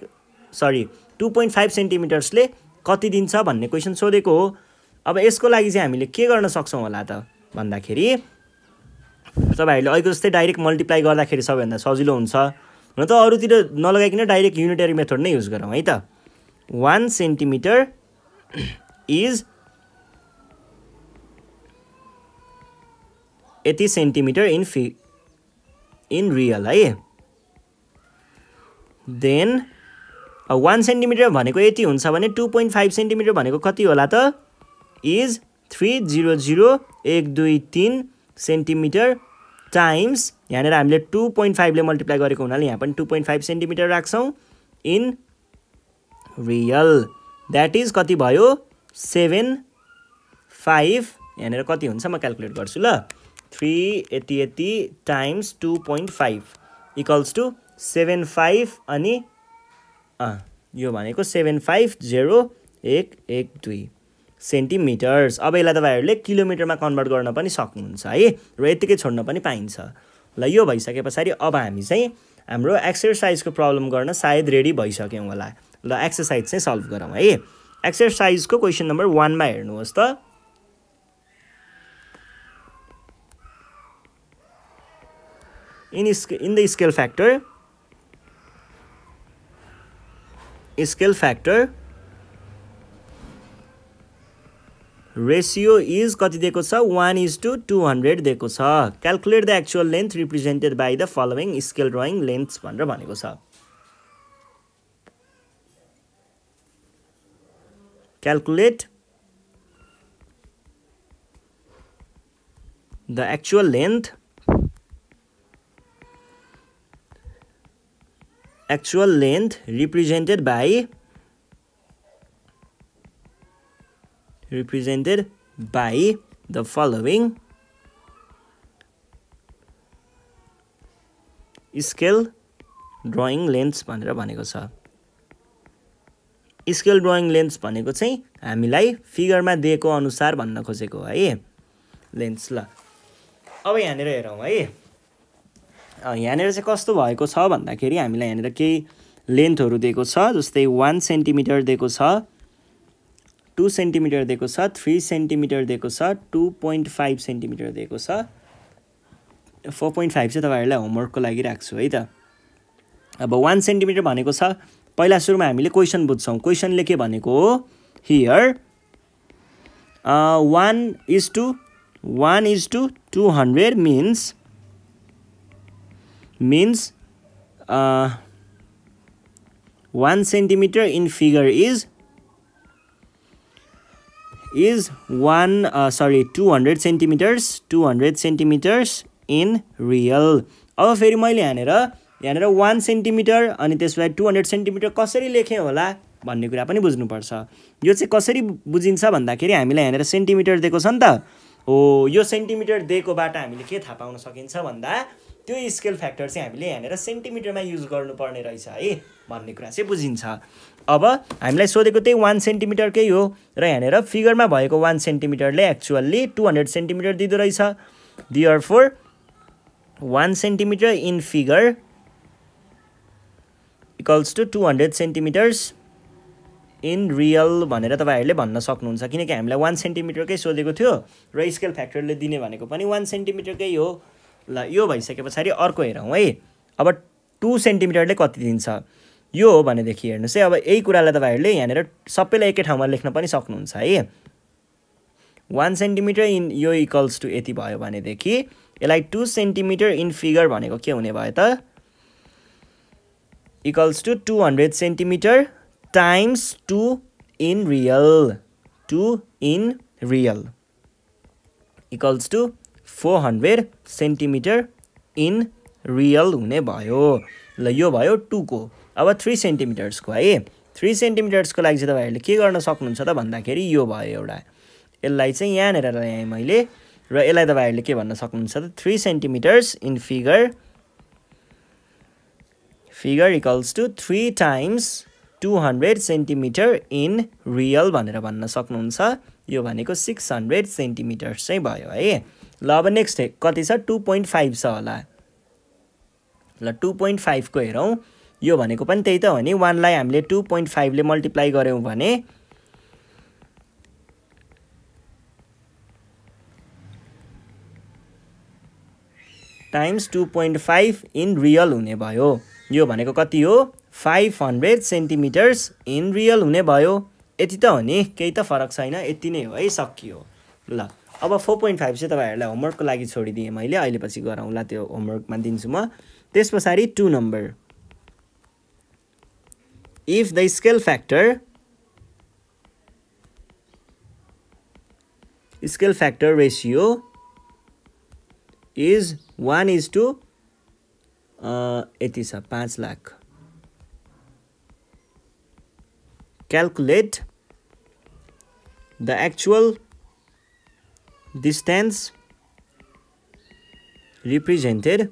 सरी टु पोइन्ट फाइभ सेन्टिमिटर्सले कति दिन छ भन्ने क्वेसन सोधेको हो अब यसको लागि चाहिँ हामीले के गर्न सक्छौँ होला त भन्दाखेरि तपाईँहरूले अहिले जस्तै डाइरेक्ट मल्टिप्लाई गर्दाखेरि सबैभन्दा सजिलो हुन्छ हुन त अरूतिर नलगाइकन डाइरेक्ट युनिटरी मेथड नै युज गरौँ है त वान सेन्टिमिटर इज यति सेन्टिमिटर इन फि इन रियल है देन वान सेन्टिमिटर भनेको यति हुन्छ भने टु पोइन्ट फाइभ सेन्टिमिटर भनेको कति होला त इज थ्री जिरो जिरो एक दुई तिन सेन्टिमिटर टाइम्स यहाँनिर हामीले टु पोइन्ट फाइभले मल्टिप्लाई गरेको हुनाले यहाँ पनि टु पोइन्ट फाइभ सेन्टिमिटर राख्छौँ इन रियल द्याट इज कति भयो सेभेन फाइभ यहाँनिर कति हुन्छ म क्यालकुलेट गर्छु ल थ्री यति यति times two point five equals to seven five अनि यो भनेको सेभेन फाइभ जेरो एक एक दुई सेन्टिमिटर्स अब यसलाई तपाईँहरूले किलोमिटरमा कन्भर्ट गर्न पनि सक्नुहुन्छ है र यत्तिकै छोड्न पनि पाइन्छ ल यो भइसके पछाडि अब हामी चाहिँ हाम्रो एक्सर्साइजको प्रब्लम गर्न सायद रेडी भइसक्यौँ होला ल एक्सर्साइज चाहिँ सल्भ गरौँ है एक्सर्साइजको क्वेसन नम्बर वानमा हेर्नुहोस् त इन स्के in the scale factor scale factor ratio is कति दिएको छ one is to two hundred दिएको छ calculate the actual length represented by the following scale drawing length भनेर भनेको छ calculate the actual length actual length represented by represented by the following scale drawing length भनेर भनेको छ स्केल ड्रइङ लेन्स भनेको चाहिँ हामीलाई फिगरमा दिएको अनुसार भन्न खोजेको है लेन्स ल अब यहाँनिर हेरौँ है यहाँनिर चाहिँ कस्तो भएको छ भन्दाखेरि हामीलाई यहाँनिर केही लेन्थहरू दिएको छ जस्तै वान सेन्टिमिटर दिएको छ टु सेन्टिमिटर दिएको छ थ्री सेन्टिमिटर दिएको छ टु पोइन्ट फाइभ सेन्टिमिटर दिएको छ फोर पोइन्ट फाइभ चाहिँ तपाईँहरूलाई होमवर्कको लागि राख्छु है त अब वान सेन्टिमिटर भनेको छ पहिला सुरुमा हामीले क्वेसन बुझ्छौँ क्वेसनले के भनेको हो here one is to one is to two hundred means means uh, 1 centimeter in figure is is 1 uh, sorry 200 centimeters 200 centimeters in real अब फेरि मैले यहाँनिर यहाँनिर वान सेन्टिमिटर अनि त्यसलाई टु हन्ड्रेड सेन्टिमिटर कसरी लेखेँ होला भन्ने कुरा पनि बुझ्नुपर्छ यो चाहिँ कसरी बुझिन्छ भन्दाखेरि हामीलाई यहाँनिर सेन्टिमिटर दिएको छ नि त हो यो सेन्टिमिटर दिएकोबाट हामीले के थाहा पाउन सकिन्छ भन्दा त्यो स्केल फ्याक्टर चाहिँ हामीले यहाँनिर सेन्टिमिटरमा युज गर्नुपर्ने रहेछ है भन्ने कुरा चाहिँ बुझिन्छ अब हामीलाई सोधेको त्यही वान सेन्टिमिटरकै हो र यहाँनिर फिगरमा भएको वान सेन्टिमिटरले एक्चुअल्ली टु हन्ड्रेड सेन्टिमिटर दिँदो रहेछ therefore one centimetre in figure equals to two hundred centimetres in real भनेर तपाईँहरूले भन्न सक्नुहुन्छ किनकि हामीलाई वान सेन्टिमिटरकै सोधेको थियो र स्केल फ्याक्टरले दिने भनेको पनि वान सेन्टिमिटरकै हो ल यो भइसके पछाडि अर्को हेरौँ है अब टु सेन्टिमिटरले कति दिन्छ यो हो भनेदेखि हेर्नुहोस् है अब यही कुरालाई तपाईँहरूले यहाँनिर सबैलाई एकै ठाउँमा लेख्न पनि सक्नुहुन्छ है वान सेन्टिमिटर इन यो इक्वल्स टु यति भयो भनेदेखि यसलाई टु सेन्टिमिटर इन फिगर भनेको के हुने भयो त equals to two hundred centimetre times two in real two in real equals to four hundred centimetre in real हुने भयो ल यो भयो टुको अब थ्री सेन्टिमिटर्सको है थ्री सेन्टिमिटर्सको लागि चाहिँ तपाईँहरूले के गर्न सक्नुहुन्छ त भन्दाखेरि यो भयो एउटा यसलाई चाहिँ यहाँनिर ल्याएँ मैले र यसलाई तपाईँहरूले के भन्न सक्नुहुन्छ त three centimetres in figure figure equals to three times two hundred centimetre in real भनेर भन्न सक्नुहुन्छ यो भनेको सिक्स हन्ड्रेड सेन्टिमिटर्स चाहिँ भयो है ल अब नेक्स्ट कति छ टु पोइन्ट फाइभ छ होला ल टु पोइन्ट फाइभको हेरौँ यो भनेको पनि त्यही त हो नि वानलाई हामीले टु पोइन्ट फाइभले मल्टिप्लाई गऱ्यौँ भने times two point five in real हुने भयो यो भनेको कति हो five hundred centimetres in real हुने भयो यति त हो नि केही त फरक छैन यति नै हो है सकियो ल अब फोर पोइन्ट फाइभ चाहिँ तपाईँहरूलाई होमवर्कको लागि छोडिदिएँ मैले अहिले पछि गराउँला त्यो होमवर्कमा दिन्छु म त्यस पछाडि two number if the scale factor scale factor ratio is one is to यति छ पाँच lakh calculate the actual distance represented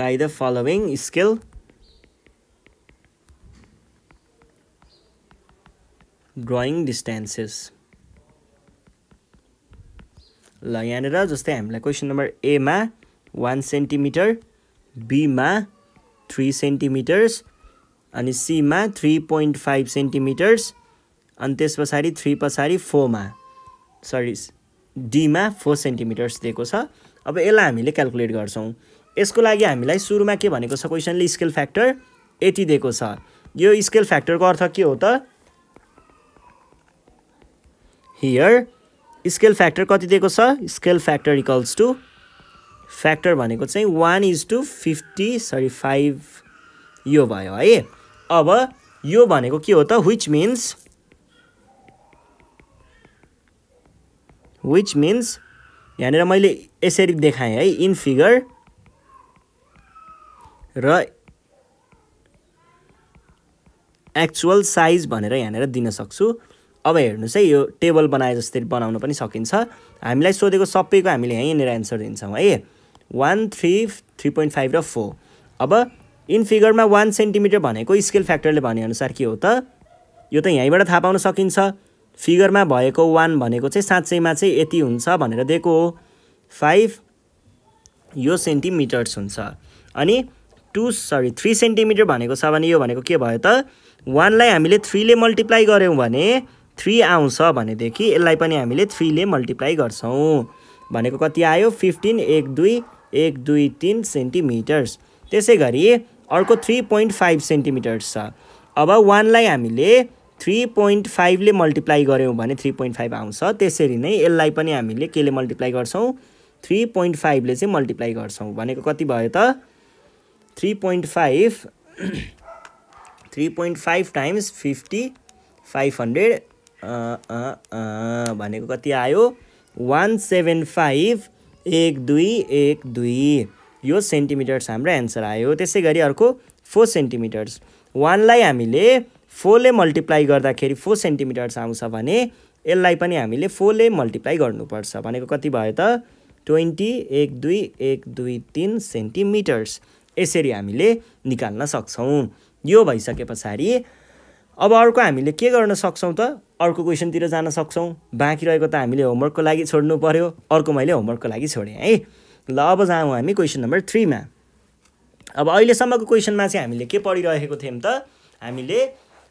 by the following scale drawing distances ल यहाँनिर जस्तै हामीलाई क्वेसन नम्बर एमा वान सेन्टिमिटर बीमा थ्री सेन्टिमिटर्स अनि सीमा थ्री पोइन्ट फाइभ सेन्टिमिटर्स अनि त्यस पछाडि थ्री पछाडि फोरमा सरी डीमा फोर सेन्टिमिटर्स दिएको छ अब यसलाई हामीले क्यालकुलेट गर्छौँ यसको लागि हामीलाई सुरुमा के भनेको छ क्वेसनले स्केल फ्याक्टर यति दिएको छ यो स्केल फ्याक्टरको अर्थ के हो त हियर स्केल फ्याक्टर कति दिएको छ scale factor equals to factor भनेको चाहिँ one is to fifty sorry five यो भयो है अब यो भनेको के हो त विच मिन्स विच मिन्स यहाँनिर मैले यसरी देखाएँ है इन फिगर र एक्चुअल साइज भनेर यहाँनिर दिन सक्छु अब हेर्नुहोस् है यो टेबल बनाए जस्तै बनाउन पनि सकिन्छ हामीलाई सोधेको सबैको हामीले यहाँनिर एन्सर दिन्छौँ है one three three point five र फोर अब इन फिगरमा वान सेन्टिमिटर भनेको स्केल फ्याक्टरले भनेअनुसार के हो त यो त यहीँबाट थाहा पाउन सकिन्छ फिगरमा भएको वान भनेको चाहिँ साँच्चैमा चाहिँ यति हुन्छ भनेर दिएको हो फाइभ यो सेन्टिमिटर्स हुन्छ अनि टु सरी थ्री सेन्टिमिटर भनेको छ भने यो भनेको के भयो त वानलाई हामीले थ्रीले मल्टिप्लाई गऱ्यौँ भने थ्री आउँछ भनेदेखि यसलाई पनि हामीले थ्रीले मल्टिप्लाई गर्छौँ भनेको कति आयो फिफ्टिन एक दुई एक दुई तिन सेन्टिमिटर्स त्यसै गरी अर्को थ्री पोइन्ट फाइभ सेन्टिमिटर्स छ अब वानलाई हामीले थ्री पोइन्ट फाइभले मल्टिप्लाई गऱ्यौँ भने थ्री पोइन्ट फाइभ आउँछ त्यसरी नै यसलाई पनि हामीले केले मल्टिप्लाई गर्छौँ थ्री पोइन्ट फाइभले चाहिँ मल्टिप्लाई गर्छौँ भनेको कति भयो त three point five three point five times fifty five hundred भनेको कति आयो वान सेभेन फाइभ एक दुई एक दुई यो सेन्टिमिटर्स हाम्रो एन्सर आयो त्यसै गरी अर्को फोर सेन्टिमिटर्स वानलाई हामीले फोरले मल्टिप्लाई गर्दाखेरि फोर सेन्टिमिटर्स आउँछ भने यसलाई पनि हामीले फोरले मल्टिप्लाई गर्नुपर्छ भनेको कति भयो त ट्वेन्टी एक दुई एक दुई तिन सेन्टिमिटर्स यसरी हामीले निकाल्न सक्छौँ यो भइसके पछाडि अब अर्को हामीले के गर्न सक्छौँ त अर्को क्वेसनतिर जान सक्छौँ बाँकी रहेको त हामीले होमवर्कको लागि छोड्नु पऱ्यो अर्को मैले होमवर्कको लागि छोडेँ है ल अब जाउँ हामी क्वेसन नम्बर थ्रीमा अब अहिलेसम्मको क्वेसनमा चाहिँ हामीले के पढिरहेको थियौँ त हामीले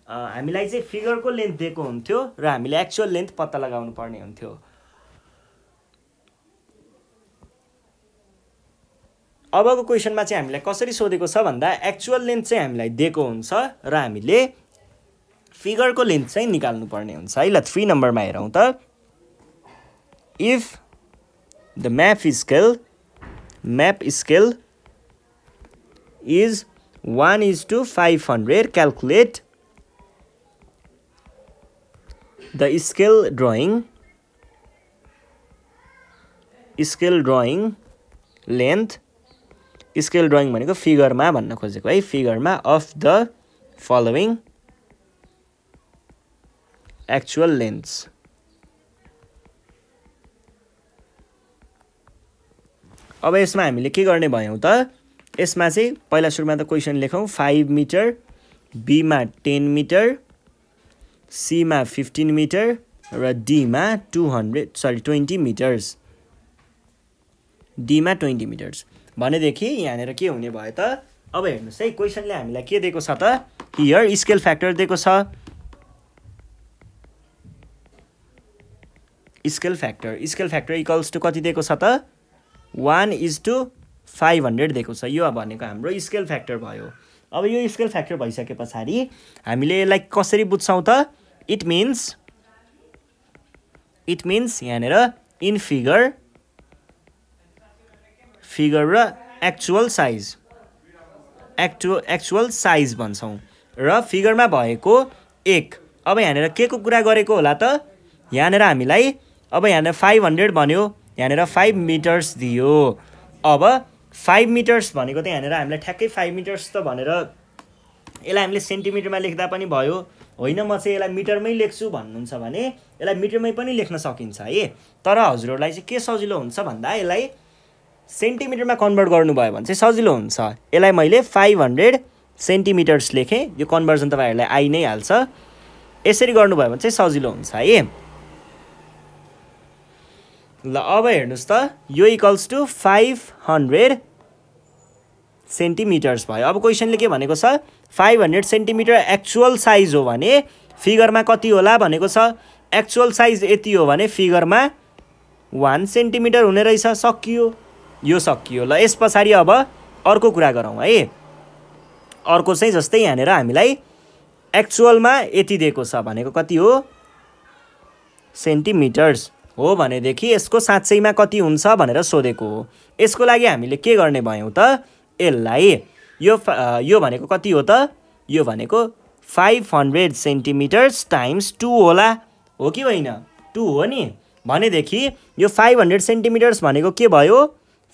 हामीलाई चाहिँ फिगरको लेन्थ दिएको हुन्थ्यो र हामीले एक्चुअल लेन्थ पत्ता लगाउनु पर्ने हुन्थ्यो अबको क्वेसनमा चाहिँ हामीलाई कसरी सोधेको छ भन्दा एक्चुअल लेन्थ चाहिँ हामीलाई दिएको हुन्छ र हामीले फिगरको लेन्थ चाहिँ निकाल्नुपर्ने हुन्छ है ल थ्री नम्बरमा हेरौँ त if the map scale map scale is one is to five hundred calculate the scale drawing scale drawing length scale drawing भनेको फिगरमा भन्न खोजेको है फिगरमा of the following actual length अब यसमा हामीले के गर्ने भयौँ त यसमा चाहिँ पहिला सुरुमा त क्वेसन लेखौँ फाइभ मिटर बीमा टेन मिटर सीमा फिफ्टिन मिटर र डीमा two hundred sorry twenty metres डीमा ट्वेन्टी मिटर्स भनेदेखि यहाँनिर के हुने भयो त अब हेर्नुहोस् है क्वेसनले हामीलाई के दिएको छ त हियर स्केल फ्याक्टर दिएको छ scale factor scale factor equals to कति दिएको छ त one is to five hundred दिएको छ यो भनेको हाम्रो स्केल फ्याक्टर भयो अब यो स्केल फ्याक्टर भइसके पछाडि हामीले यसलाई कसरी बुझ्छौँ त इट मिन्स इट मिन्स यहाँनिर इन फिगर फिगर र एक्चुअल साइज एक्चु एक्चुअल साइज भन्छौँ र फिगरमा भएको एक अब यहाँनिर के को कुरा गरेको होला त यहाँनिर हामीलाई अब यहाँनिर फाइभ हन्ड्रेड भन्यो यहाँनिर फाइभ मिटर्स दियो अब फाइभ मिटर्स भनेको त यहाँनिर हामीलाई ठ्याक्कै फाइभ मिटर्स त भनेर यसलाई हामीले सेन्टिमिटरमा लेख्दा पनि भयो होइन म चाहिँ यसलाई मिटरमै लेख्छु भन्नुहुन्छ भने यसलाई मिटरमै पनि लेख्न सकिन्छ है तर हजुरहरूलाई चाहिँ के सजिलो हुन्छ भन्दा यसलाई सेन्टिमिटरमा कन्भर्ट गर्नुभयो भने चाहिँ सजिलो हुन्छ यसलाई मैले फाइभ हन्ड्रेड सेन्टिमिटर्स लेखेँ यो कन्भर्जन तपाईँहरूलाई आइ नै हाल्छ यसरी गर्नुभयो भने चाहिँ सजिलो हुन्छ है ल अब हेर्नुहोस् त यो equals to five hundred centimetres भयो अब क्वेसनले के भनेको छ five hundred centimetre actual size हो भने फिगरमा कति होला भनेको छ एक्चुअल साइज यति हो भने फिगरमा वान सेन्टिमिटर हुने रहेछ सकियो यो सकियो ल यस पछाडि अब अर्को कुरा गरौँ है अर्को चाहिँ जस्तै यहाँनिर हामीलाई एक्चुअलमा यति दिएको छ भनेको कति हो सेन्टिमिटर्स हो भनेदेखि यसको साँच्चैमा कति हुन्छ भनेर सोधेको हो यसको लागि हामीले के गर्ने भयौँ त यसलाई यो यो भनेको कति हो त यो भनेको five hundred centimetres times two होला हो कि होइन टू हो नि भनेदेखि यो फाइभ हन्ड्रेड सेन्टिमिटर्स भनेको के भयो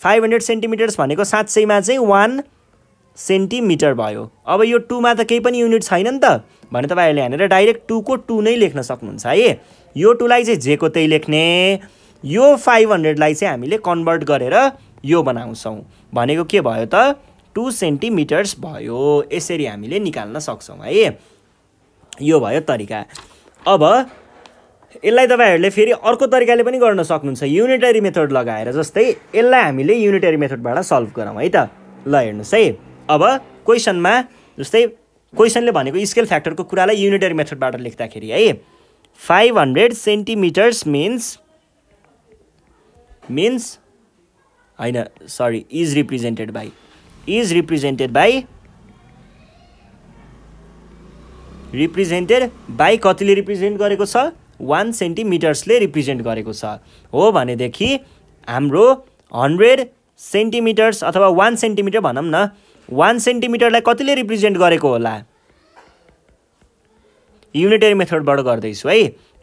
फाइभ हन्ड्रेड सेन्टिमिटर्स भनेको साँच्चैमा चाहिँ वान सेन्टिमिटर भयो अब यो टूमा त केही पनि युनिट छैन नि त भने तपाईँहरूले यहाँनिर डाइरेक्ट टूको टू नै लेख्न सक्नुहुन्छ है यो टूलाई चाहिँ जेको त्यही लेख्ने यो फाइभ हन्ड्रेडलाई चाहिँ हामीले कन्भर्ट गरेर यो बनाउँछौँ भनेको के भयो त टु सेन्टिमिटर्स भयो यसरी हामीले निकाल्न सक्छौँ है यो भयो तरिका अब यसलाई तपाईँहरूले फेरि अर्को तरिकाले पनि गर्न सक्नुहुन्छ युनिटरी मेथड लगाएर जस्तै यसलाई हामीले युनिटरी मेथडबाट सल्भ गरौँ है त ल हेर्नुहोस् है अब क्वेसनमा जस्तै क्वेसनले भनेको स्केल फ्याक्टरको कुरालाई युनिटरी मेथडबाट लेख्दाखेरि है five hundred centimetres means means होइन sorry is represented by is represented by represented by कतिले रिप्रेजेन्ट गरेको छ वान सेन्टिमिटर्सले रिप्रेजेन्ट गरेको छ हो भनेदेखि हाम्रो हन्ड्रेड सेन्टिमिटर्स अथवा वान सेन्टिमिटर भनौँ न वान सेन्टिमिटरलाई कतिले रिप्रेजेन्ट गरेको होला युनिटरी मेथडबाट गर्दैछु है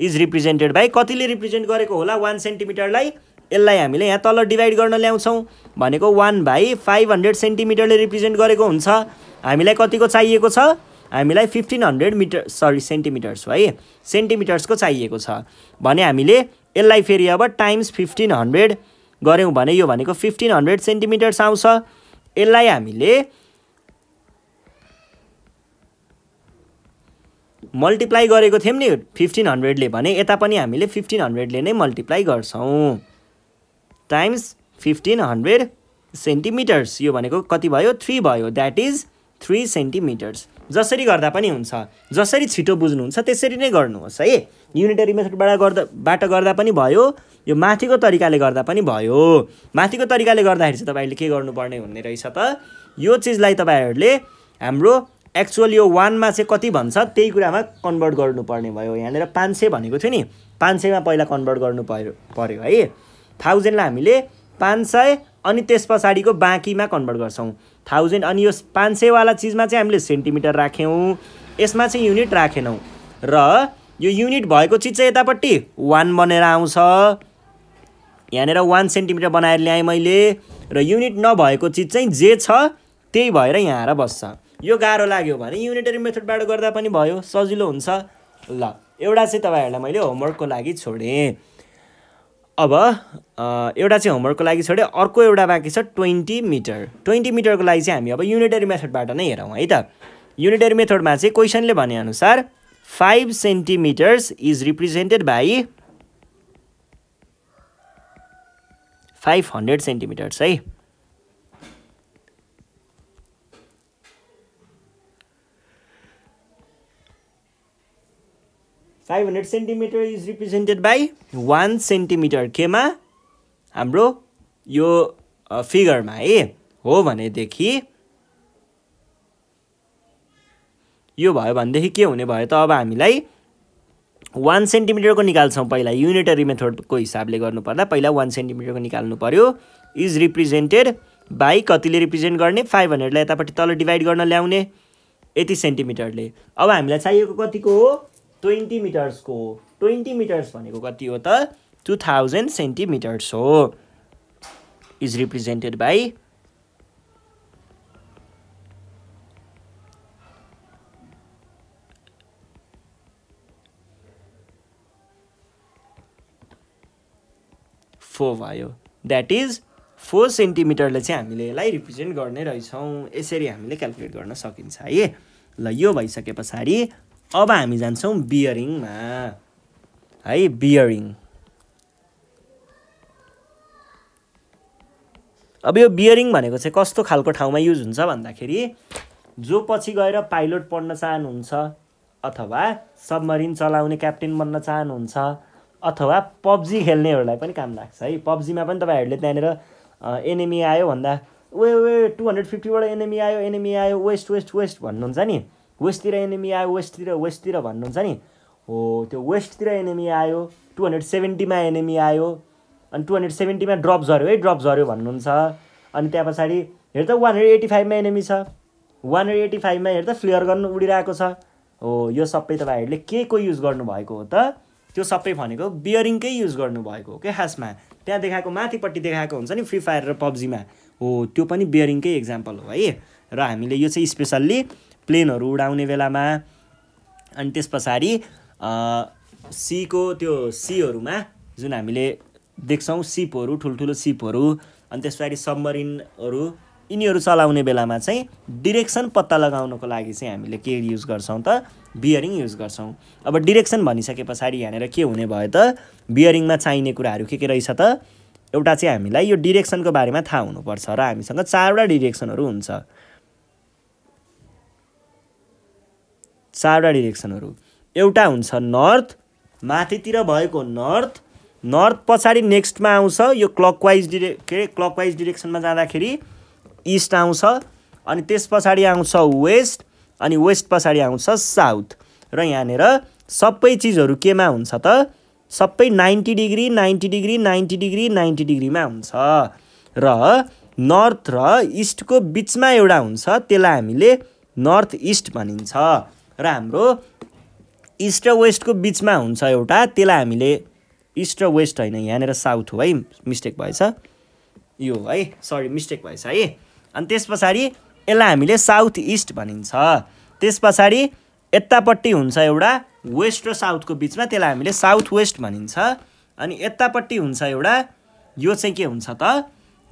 इज रिप्रेजेन्टेड बाई कतिले रिप्रेजेन्ट गरेको होला वान सेन्टिमिटरलाई यसलाई हामीले यहाँ तल डिभाइड गर्न ल्याउँछौँ भनेको वान बाई फाइभ हन्ड्रेड सेन्टिमिटरले रिप्रेजेन्ट गरेको हुन्छ हामीलाई कतिको चाहिएको छ हामीलाई fifteen hundred metre sorry centimetres है सेन्टिमिटर्सको चाहिएको छ भने हामीले यसलाई फेरि अब टाइम्स फिफ्टिन हन्ड्रेड गऱ्यौँ भने यो भनेको फिफ्टिन हन्ड्रेड सेन्टिमिटर्स आउँछ यसलाई हामीले मल्टिप्लाई गरेको थियौँ नि फिफ्टिन हन्ड्रेडले भने यता पनि हामीले फिफ्टिन हन्ड्रेडले नै मल्टिप्लाई गर्छौँ टाइम्स फिफ्टिन हन्ड्रेड सेन्टिमिटर्स यो भनेको कति भयो थ्री भयो द्याट इज थ्री सेन्टिमिटर्स जसरी गर्दा पनि हुन्छ जसरी छिटो बुझ्नुहुन्छ त्यसरी नै गर्नुहोस् है युनिटरी मेथडबाट गर्दा बाट गर्दा पनि भयो यो माथिको तरिकाले गर्दा पनि भयो माथिको तरिकाले गर्दाखेरि चाहिँ तपाईँहरूले के गर्नुपर्ने हुने रहेछ त यो चिजलाई तपाईँहरूले हाम्रो एक्चुअल यो वानमा चाहिँ कति भन्छ त्यही कुरामा कन्भर्ट गर्नुपर्ने भयो यहाँनिर पाँच सय भनेको थियो नि पाँच सयमा पहिला कन्भर्ट गर्नु पर्यो पऱ्यो है थाउजन्डलाई हामीले पाँच सय अनि त्यस पछाडिको बाँकीमा कन्भर्ट गर्छौँ थाउजन्ड अनि यो पाँच सयवाला चिजमा चाहिँ हामीले सेन्टिमिटर राख्यौँ यसमा चाहिँ युनिट राखेनौँ र यो युनिट भएको चिज चाहिँ यतापट्टि वान बनेर आउँछ यहाँनिर वान सेन्टिमिटर बनाएर ल्याएँ मैले र युनिट नभएको चिज चाहिँ जे छ त्यही भएर यहाँ आएर बस्छ यो गाह्रो लाग्यो भने युनिटरी मेथडबाट गर्दा पनि भयो सजिलो हुन्छ ल एउटा चाहिँ तपाईँहरूलाई मैले होमवर्कको लागि छोडेँ अब एउटा चाहिँ होमवर्कको लागि छोडेँ अर्को एउटा बाँकी छ ट्वेन्टी मिटर ट्वेन्टी मिटरको लागि चाहिँ हामी अब युनिटरी मेथडबाट नै हेरौँ है त युनिटरी मेथडमा चाहिँ क्वेसनले भनेअनुसार five centimetres is represented by five hundred centimetres है five hundred centimetre is represented by one centimetre केमा हाम्रो यो फिगरमा है हो भनेदेखि यो भयो भनेदेखि के हुने भयो त अब हामीलाई वान सेन्टिमिटरको निकाल्छौँ पहिला युनिटरी मेथडको हिसाबले गर्नुपर्दा पहिला वान सेन्टिमिटरको निकाल्नु पऱ्यो इज रिप्रेजेन्टेड बाई कतिले रिप्रेजेन्ट गर्ने फाइभ हन्ड्रेडलाई यतापट्टि तल डिभाइड गर्न ल्याउने यति सेन्टिमिटरले अब हामीलाई चाहिएको कतिको हो ट्वेन्टी मिटर्सको हो ट्वेन्टी मिटर्स भनेको कति हो त टु थाउजन्ड सेन्टिमिटर्स हो इज रिप्रेजेन्टेड बाई फोर भयो द्याट इज फोर सेन्टिमिटरले चाहिँ हामीले यसलाई रिप्रेजेन्ट गर्ने रहेछौँ यसरी हामीले क्यालकुलेट गर्न सकिन्छ है ल यो भइसके पछाडि अब हामी जान्छौँ बियरिङमा है बियरिङ अब यो बियरिङ भनेको चाहिँ कस्तो खालको ठाउँमा युज हुन्छ भन्दाखेरि जो पछि गएर पाइलट पढ्न चाहनुहुन्छ अथवा सबमरिन चलाउने क्याप्टेन बन्न चाहनुहुन्छ अथवा पब्जी खेल्नेहरूलाई पनि काम लाग्छ है पब्जीमा पनि तपाईँहरूले त्यहाँनिर एनिमी आयो भन्दा वे वे टु हन्ड्रेड फिफ्टीबाट एनिमी आयो एनिमी आयो वेस्ट वेस्ट वेस्ट भन्नुहुन्छ नि वेस्टतिर एनिमी आयो वेस्टतिर वेस्टतिर भन्नुहुन्छ नि हो त्यो वेस्टतिर एनिमी आयो टु हन्ड्रेड सेभेन्टीमा एनिमी आयो अनि टु हन्ड्रेड सेभेन्टीमा ड्रप झऱ्यो है ड्रप झऱ्यो भन्नुहुन्छ अनि त्यहाँ पछाडि हेर त वान हन्ड्रेड एट्टी फाइभमा एनिमी छ वान हन्ड्रेड एट्टी फाइभमा हेर त फ्लेयर गर्नु उडिरहेको छ हो यो सबै तपाईँहरूले के को युज गर्नुभएको हो त त्यो सबै भनेको बियरिङकै युज गर्नुभएको हो क्या खासमा त्यहाँ देखाएको माथिपट्टि देखाएको हुन्छ नि फ्री फायर र पब्जीमा हो त्यो पनि बियरिङकै इक्जाम्पल हो है र हामीले यो चाहिँ स्पेसल्ली प्लेनहरू उडाउने बेलामा अनि त्यस पछाडि सीको त्यो सीहरूमा जुन हामीले देख्छौँ सिपहरू ठुल्ठुलो सिपहरू अनि त्यस पछाडि सबमरिनहरू यिनीहरू चलाउने बेलामा चाहिँ डिरेक्सन पत्ता लगाउनको लागि चाहिँ हामीले के युज गर्छौँ त बियरिङ युज गर्छौँ अब डिरेक्सन भनिसके पछाडि यहाँनिर के हुने भयो त बियरिङमा चाहिने कुराहरू के के रहेछ त एउटा चाहिँ हामीलाई यो डिरेक्सनको बारेमा थाहा हुनुपर्छ र हामीसँग चारवटा डिरेक्सनहरू हुन्छ चारवटा डिरेक्सनहरू एउटा हुन्छ नर्थ माथितिर भएको नर्थ नर्थ पछाडि नेक्स्टमा आउँछ यो क्लकवाइज डिरे के अरे क्लकवाइज डिरेक्सनमा जाँदाखेरि इस्ट आउँछ अनि त्यस पछाडि आउँछ वेस्ट अनि वेस्ट पछाडि आउँछ साउथ र यहाँनिर सबै चिजहरू केमा हुन्छ त सबै ninety degree ninety degree ninety degree ninety डिग्रीमा हुन्छ र नर्थ र इस्टको बिचमा एउटा हुन्छ त्यसलाई हामीले नर्थ इस्ट भनिन्छ र हाम्रो इस्ट र वेस्टको बिचमा हुन्छ एउटा त्यसलाई हामीले इस्ट र वेस्ट होइन यहाँनिर साउथ हो है मिस्टेक भएछ यो है सरी मिस्टेक भएछ है अनि त्यस पछाडि यसलाई हामीले साउथ इस्ट भनिन्छ त्यस पछाडि यतापट्टि हुन्छ एउटा वेस्ट र साउथको बिचमा त्यसलाई हामीले साउथ वेस्ट भनिन्छ अनि यतापट्टि हुन्छ एउटा यो चाहिँ के हुन्छ त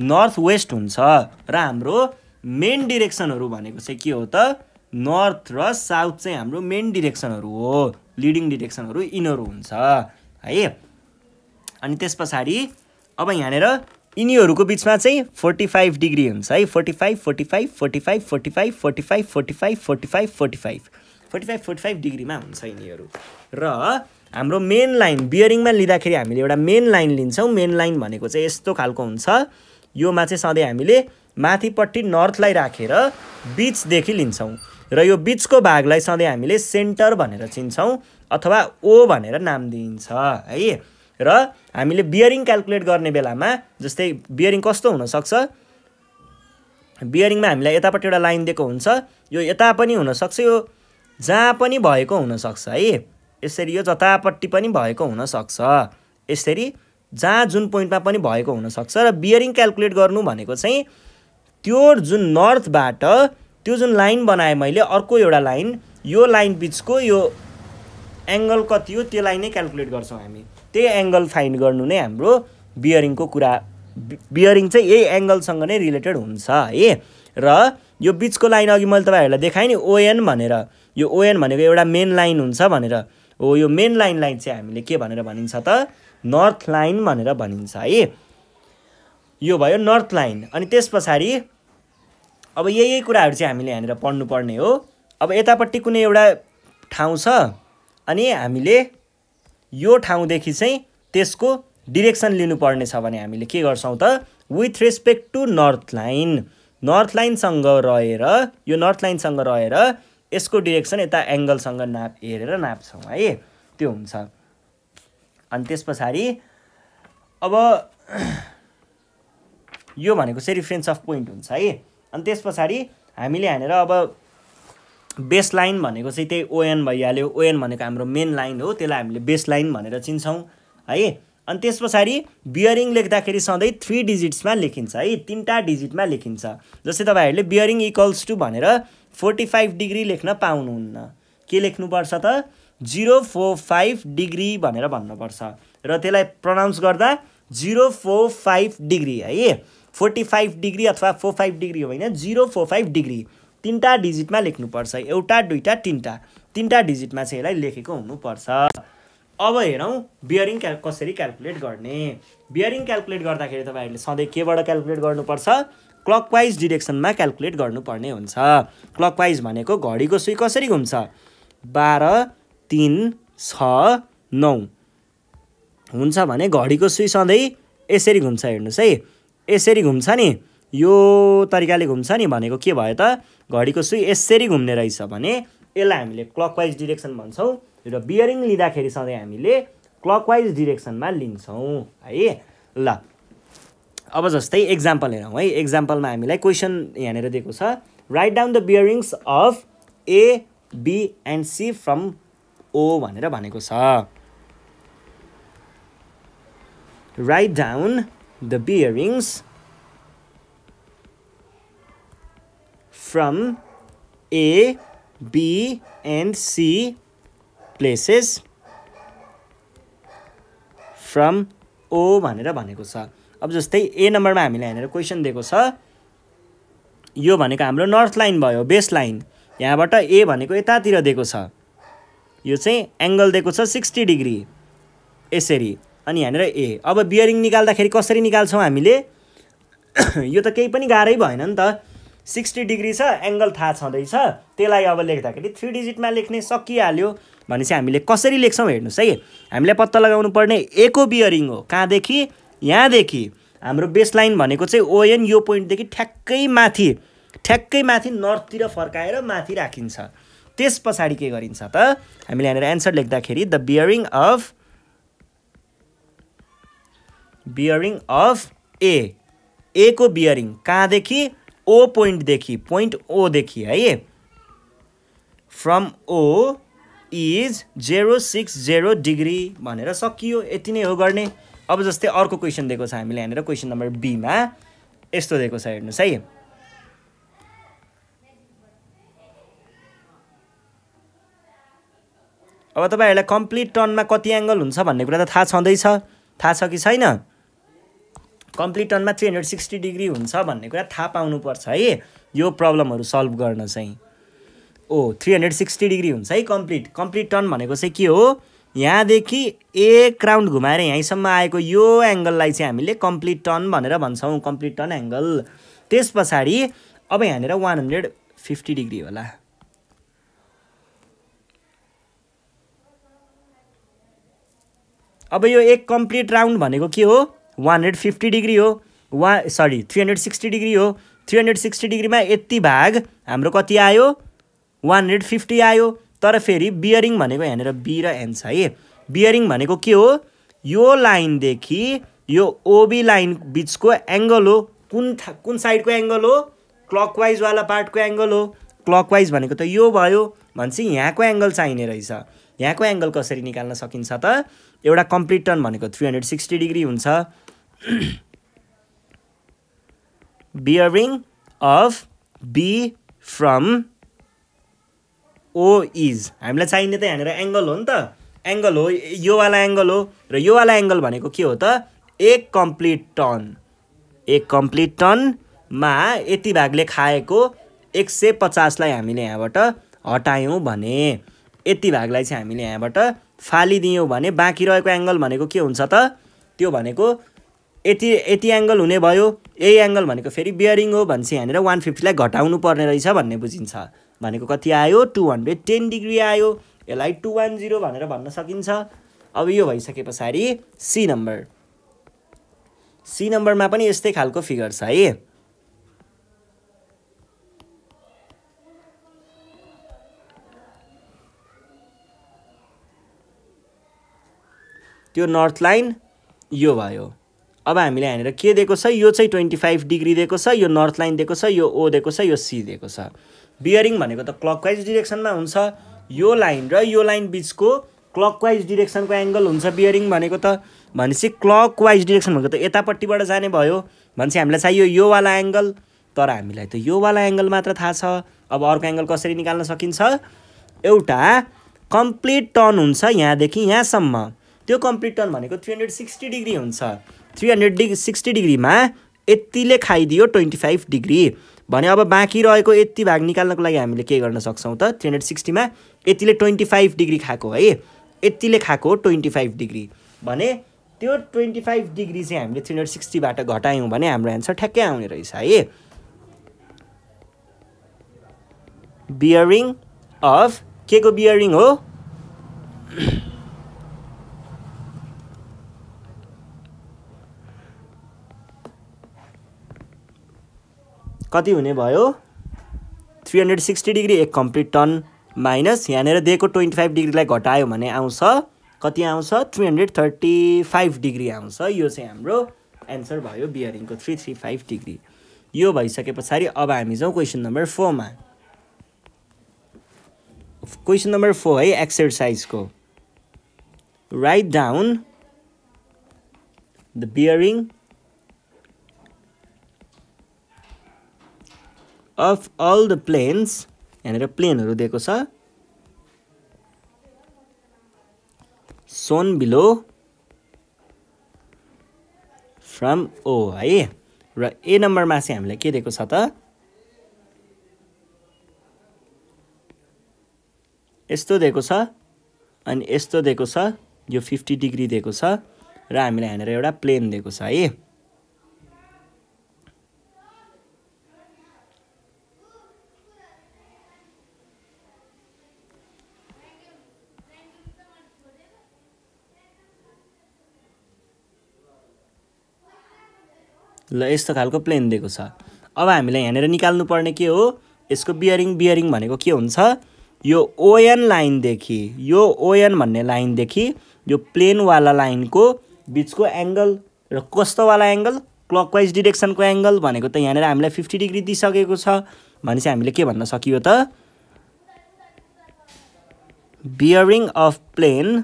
नर्थ वेस्ट हुन्छ र हाम्रो मेन डिरेक्सनहरू भनेको चाहिँ के हो त नर्थ र साउथ चाहिँ हाम्रो मेन डिरेक्सनहरू हो लिडिङ डिरेक्सनहरू यिनीहरू हुन्छ है अनि त्यस पछाडि अब यहाँनिर यिनीहरूको बिचमा चाहिँ फोर्टी फाइभ डिग्री हुन्छ है forty five forty five forty five forty five forty five forty five forty five forty five forty five forty five डिग्रीमा हुन्छ यिनीहरू र हाम्रो मेन लाइन बियरिङमा लिँदाखेरि हामीले एउटा मेन लाइन लिन्छौँ मेन लाइन भनेको चाहिँ यस्तो खालको हुन्छ योमा चाहिँ सधैँ हामीले माथिपट्टि नर्थलाई राखेर बिचदेखि लिन्छौँ र यो बिचको भागलाई सधैँ हामीले सेन्टर भनेर चिन्छौँ अथवा ओ भनेर नाम दिइन्छ है र हामीले बियरिङ क्यालकुलेट गर्ने बेलामा जस्तै बियरिङ कस्तो हुनसक्छ बियरिङमा हामीलाई यतापट्टि एउटा लाइन दिएको हुन्छ यो यता पनि हुनसक्छ यो जहाँ पनि भएको हुनसक्छ है यसरी यो जतापट्टि पनि भएको हुनसक्छ यसरी जहाँ जुन पोइन्टमा पनि भएको हुनसक्छ र बियरिङ क्यालकुलेट गर्नु भनेको चाहिँ त्यो जुन नर्थबाट त्यो जुन लाइन बनाएँ मैले अर्को एउटा लाइन यो लाइन बिचको यो एङ्गल कति हो त्यो लाइन नै क्यालकुलेट गर्छौँ हामी त्यही एङ्गल फाइन्ड गर्नु नै हाम्रो बियरिङको कुरा बियरिङ चाहिँ यही एङ्गलसँग नै रिलेटेड हुन्छ है र यो बिचको लाइन अघि मैले तपाईँहरूलाई देखाएँ नि ओएन भनेर यो ओएन भनेको एउटा मेन लाइन हुन्छ भनेर हो यो मेन लाइनलाई चाहिँ हामीले के भनेर भनिन्छ त नर्थ लाइन भनेर भनिन्छ है यो भयो नर्थ लाइन अनि त्यस पछाडि अब यही यही कुराहरू चाहिँ हामीले यहाँनिर पढ्नुपर्ने हो अब यतापट्टि कुनै एउटा ठाउँ छ अनि हामीले यो ठाउँदेखि चाहिँ त्यसको डिरेक्सन लिनुपर्ने छ भने हामीले के गर्छौँ त with respect to north line north लाइनसँग रहेर यो नर्थ लाइनसँग रहेर यसको डिरेक्सन यता एङ्गलसँग नाप हेरेर नाप्छौँ है त्यो हुन्छ अनि त्यस पछाडि अब यो भनेको चाहिँ रिफ्रेन्स अफ पोइन्ट हुन्छ है अनि त्यस पछाडि हामीले हानेर अब बेस लाइन भनेको चाहिँ त्यही ओएन भइहाल्यो ओएन भनेको हाम्रो मेन लाइन हो त्यसलाई हामीले बेस लाइन भनेर चिन्छौँ है अनि त्यस पछाडि बियरिङ लेख्दाखेरि सधैँ थ्री डिजिट्समा लेखिन्छ है तिनवटा डिजिटमा लेखिन्छ जस्तै तपाईँहरूले बियरिङ इक्वल्स टू भनेर फोर्टी फाइभ डिग्री लेख्न पाउनुहुन्न के लेख्नुपर्छ त जिरो फोर फाइभ डिग्री भनेर भन्नुपर्छ र त्यसलाई प्रनाउन्स गर्दा जिरो फोर फाइभ डिग्री है फोर्टी फाइभ डिग्री अथवा फोर फाइभ डिग्री होइन जिरो फोर फाइभ डिग्री तिनवटा डिजिटमा लेख्नुपर्छ एउटा दुईवटा तिनवटा तिनवटा डिजिटमा चाहिँ यसलाई लेखेको हुनुपर्छ अब हेरौँ बियरिङ क्याल कसरी क्यालकुलेट गर्ने बियरिङ क्यालकुलेट गर्दाखेरि तपाईँहरूले सधैँ केबाट क्यालकुलेट गर्नुपर्छ क्लकवाइज डिरेक्सनमा क्यालकुलेट गर्नुपर्ने हुन्छ क्लकवाइज भनेको घडीको सुई कसरी घुम्छ बाह्र तिन छ नौ हुन्छ भने घडीको सुई सधैँ यसरी घुम्छ हेर्नुहोस् है यसरी घुम्छ नि यो तरिकाले घुम्छ नि भनेको के भयो त घडीको सुई यसरी घुम्ने रहेछ भने यसलाई हामीले क्लकवाइज डिरेक्सन भन्छौँ र बियरिङ लिँदाखेरि सधैँ हामीले क्लकवाइज डिरेक्सनमा लिन्छौँ है ल अब जस्तै एक्जाम्पल हेरौँ है एक्जाम्पलमा हामीलाई क्वेसन यहाँनिर दिएको छ write down the bearings of A B and C from ओ भनेर भनेको छ write down the bearings from A, B and C places फ्रम ओ भनेर भनेको छ अब जस्तै ए नम्बरमा हामीलाई यहाँनिर क्वेसन दिएको छ यो भनेको हाम्रो नर्थ लाइन भयो बेस लाइन यहाँबाट ए भनेको यतातिर दिएको छ यो चाहिँ एङ्गल दिएको छ सिक्सटी डिग्री यसरी अनि यहाँनिर ए अब बियरिङ निकाल्दाखेरि कसरी निकाल्छौँ हामीले यो त केही पनि गाह्रै भएन नि त सिक्सटी डिग्री छ एङ्गल थाहा छँदैछ त्यसलाई अब लेख्दाखेरि थ्री डिजिटमा लेख्ने सकिहाल्यो भनेपछि हामीले कसरी लेख्छौँ हेर्नुहोस् है हामीले पत्ता लगाउनु पर्ने एको बियरिङ हो कहाँदेखि यहाँदेखि हाम्रो बेस लाइन भनेको चाहिँ ओएन यो पोइन्टदेखि ठ्याक्कै माथि ठ्याक्कै माथि नर्थतिर फर्काएर माथि राखिन्छ त्यस पछाडि के गरिन्छ त हामीले यहाँनिर एन्सर लेख्दाखेरि the bearing of bearing of A A को बियरिङ कहाँदेखि ओ पोइन्टदेखि पोइन्ट ओदेखि है from O is zero six zero degree भनेर सकियो यति नै हो गर्ने अब जस्तै अर्को क्वेसन दिएको छ हामीले यहाँनिर क्वेसन नम्बर बीमा यस्तो दिएको छ हेर्नुहोस् है अब तपाईँहरूलाई कम्प्लिट टर्नमा कति एङ्गल हुन्छ भन्ने कुरा त थाहा छँदैछ थाहा छ कि छैन कम्प्लिट टर्नमा थ्री हन्ड्रेड सिक्सटी डिग्री हुन्छ भन्ने कुरा थाहा पाउनुपर्छ है यो प्रब्लमहरू सल्भ गर्न चाहिँ O three hundred sixty degree हुन्छ है कम्प्लिट कम्प्लिट टर्न भनेको चाहिँ के हो यहाँदेखि एक राउन्ड घुमाएर यहीँसम्म आएको यो एङ्गललाई चाहिँ हामीले कम्प्लिट टर्न भनेर भन्छौँ कम्प्लिट टर्न एङ्गल त्यस पछाडि अब यहाँनिर वान हन्ड्रेड फिफ्टी डिग्री होला अब यो एक कम्प्लिट राउन्ड भनेको के हो वान हन्ड्रेड फिफ्टी डिग्री हो वा sorry three hundred sixty degree हो थ्री हन्ड्रेड सिक्सटी डिग्रीमा यति भाग हाम्रो कति आयो वान हन्ड्रेड फिफ्टी आयो तर फेरि बियरिङ भनेको यहाँनिर बी र एन छ है बियरिङ भनेको के हो यो लाइनदेखि यो ओबी लाइन बिचको एङ्गल हो कुन था कुन साइडको एङ्गल हो क्लकवाइजवाला पार्टको एङ्गल हो क्लकवाइज भनेको त यो भयो भनेपछि यहाँको एङ्गल चाहिने रहेछ यहाँको एङ्गल कसरी निकाल्न सकिन्छ त एउटा कम्प्लिट टर्न भनेको थ्री हन्ड्रेड सिक्सटी डिग्री हुन्छ bearing of B from O is हामीलाई चाहिने त यहाँनिर एङ्गल हो नि त एङ्गल हो योवाला एङ्गल हो र योवाला एङ्गल भनेको के हो त एक कम्प्लिट टन एक कम्प्लिट टनमा यति भागले खाएको एक सय पचासलाई हामीले यहाँबाट हटायौँ भने यति भागलाई चाहिँ हामीले यहाँबाट फालिदियौँ भने बाँकी रहेको एङ्गल भनेको के हुन्छ त त्यो भनेको यति यति एङ्गल हुने भयो यही एङ्गल भनेको फेरि बियरिङ हो भने चाहिँ यहाँनिर वान फिफ्टीलाई घटाउनु पर्ने रहेछ भन्ने बुझिन्छ भनेको कति आयो टु हन्ड्रेड टेन डिग्री आयो यसलाई टु वान जिरो भनेर भन्न सकिन्छ अब यो भइसके पछाडि सी नम्बर सी नम्बरमा पनि यस्तै खालको फिगर छ है त्यो नर्थ लाइन यो भयो अब हामीले यहाँनिर के दिएको छ यो चाहिँ ट्वेन्टी फाइभ डिग्री दिएको छ यो नर्थ लाइन दिएको छ यो ओ दिएको छ यो सी दिएको छ बियरिङ भनेको त क्लकवाइज डिरेक्सनमा हुन्छ यो लाइन र यो लाइन बिचको क्लकवाइज डिरेक्सनको एङ्गल हुन्छ बियरिङ भनेको त भनेपछि क्लकवाइज डिरेक्सन भनेको त यतापट्टिबाट जाने भयो भनेपछि हामीलाई चाहियो योवाला एङ्गल तर हामीलाई त योवाला एङ्गल मात्र थाहा छ अब अर्को एङ्गल कसरी निकाल्न सकिन्छ एउटा कम्प्लिट टर्न हुन्छ यहाँदेखि यहाँसम्म त्यो कम्प्लिट टर्न भनेको थ्री हन्ड्रेड सिक्सटी डिग्री हुन्छ थ्री हन्ड्रेड डिग्री सिक्सटी डिग्रीमा यतिले खाइदियो ट्वेन्टी फाइभ डिग्री भने अब बाँकी रहेको यति भाग निकाल्नको लागि हामीले के गर्न सक्छौँ त थ्री हन्ड्रेड सिक्सटीमा यतिले ट्वेन्टी फाइभ डिग्री खाएको है यतिले खाएको ट्वेन्टी फाइभ डिग्री भने त्यो ट्वेन्टी फाइभ डिग्री चाहिँ हामीले थ्री हन्ड्रेड सिक्सटीबाट घटायौँ भने हाम्रो एन्सर ठ्याक्कै आउने रहेछ है बियरिङ अफ के को बियरिङ हो कति हुने भयो थ्री हन्ड्रेड सिक्सटी डिग्री एक कम्प्लिट टर्न माइनस यहाँनिर दिएको ट्वेन्टी फाइभ डिग्रीलाई घटायो भने आउँछ कति आउँछ three hundred thirty five degree आउँछ यो चाहिँ हाम्रो एन्सर भयो बियरिङको थ्री थ्री फाइभ डिग्री यो भइसके पछाडि अब हामी जाउँ क्वेसन नम्बर फोरमा क्वेसन नम्बर फोर है एक्सर्साइजको write down the bearing of all the planes यहाँनिर प्लेनहरू दिएको छ सोन बिलो फ्रम ओ है र ए नम्बरमा चाहिँ हामीलाई के दिएको छ त यस्तो दिएको छ अनि यस्तो दिएको छ यो फिफ्टी डिग्री दिएको छ र हामीलाई यहाँनिर एउटा प्लेन दिएको छ है ल यस्तो खालको प्लेन दिएको छ अब हामीलाई यहाँनिर निकाल्नुपर्ने के हो यसको बियरिङ बियरिङ भनेको के हुन्छ यो ओएन लाइनदेखि यो ओएन भन्ने लाइनदेखि यो प्लेनवाला लाइनको बिचको एङ्गल र कस्तोवाला एङ्गल क्लकवाइज डिरेक्सनको एङ्गल भनेको त यहाँनिर हामीलाई फिफ्टी डिग्री दिइसकेको छ भनेपछि हामीले के भन्न सकियो त बियरिङ अफ प्लेन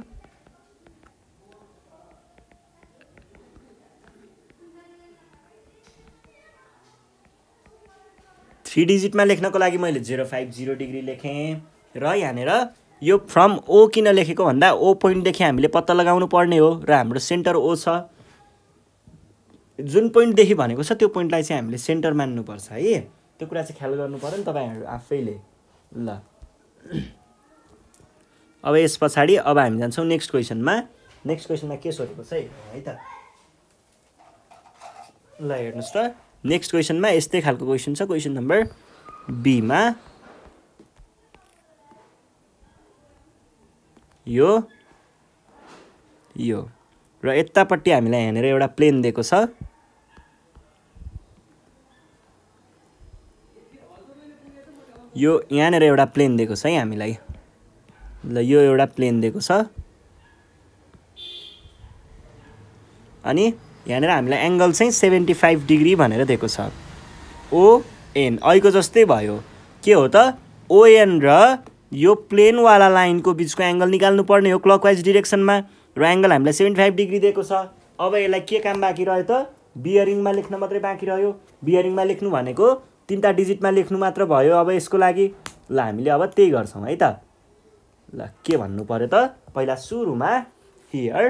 थ्री डिजिटमा लेख्नको लागि मैले जिरो फाइभ जिरो डिग्री लेखेँ र यहाँनिर यो फ्रम ओ किन लेखेको भन्दा ओ पोइन्टदेखि हामीले पत्ता लगाउनु पर्ने हो र हाम्रो सेन्टर ओ छ जुन पोइन्टदेखि भनेको छ त्यो पोइन्टलाई चाहिँ हामीले सेन्टर मान्नुपर्छ है त्यो कुरा चाहिँ ख्याल गर्नु पऱ्यो नि तपाईँहरू आफैले ल अब यस पछाडि अब हामी जान्छौँ नेक्स्ट क्वेसनमा नेक्स्ट क्वेसनमा के सोधेको छ है त ल हेर्नुहोस् त नेक्स्ट क्वेसनमा यस्तै खालको क्वेसन छ क्वेसन नम्बर बीमा यो यो र यतापट्टि हामीलाई यहाँनिर एउटा प्लेन दिएको छ यो यहाँनिर एउटा प्लेन दिएको छ है हामीलाई ल यो एउटा प्लेन दिएको छ अनि यहाँनिर हामीलाई एङ्गल चाहिँ सेभेन्टी फाइभ डिग्री भनेर दिएको छ ओएन अहिलेको जस्तै भयो के हो त ओएन र यो प्लेनवाला लाइनको बिचको एङ्गल पर्ने हो क्लकवाइज डिरेक्सनमा र एङ्गल हामीलाई सेभेन्टी फाइभ डिग्री दिएको छ अब यसलाई के काम बाँकी रह्यो त बियरिङमा लेख्न मात्रै बाँकी रह्यो बियरिङमा लेख्नु भनेको तिनवटा डिजिटमा लेख्नु मात्र भयो अब यसको लागि ल हामीले अब त्यही गर्छौँ है त ल के भन्नु पऱ्यो त पहिला सुरुमा here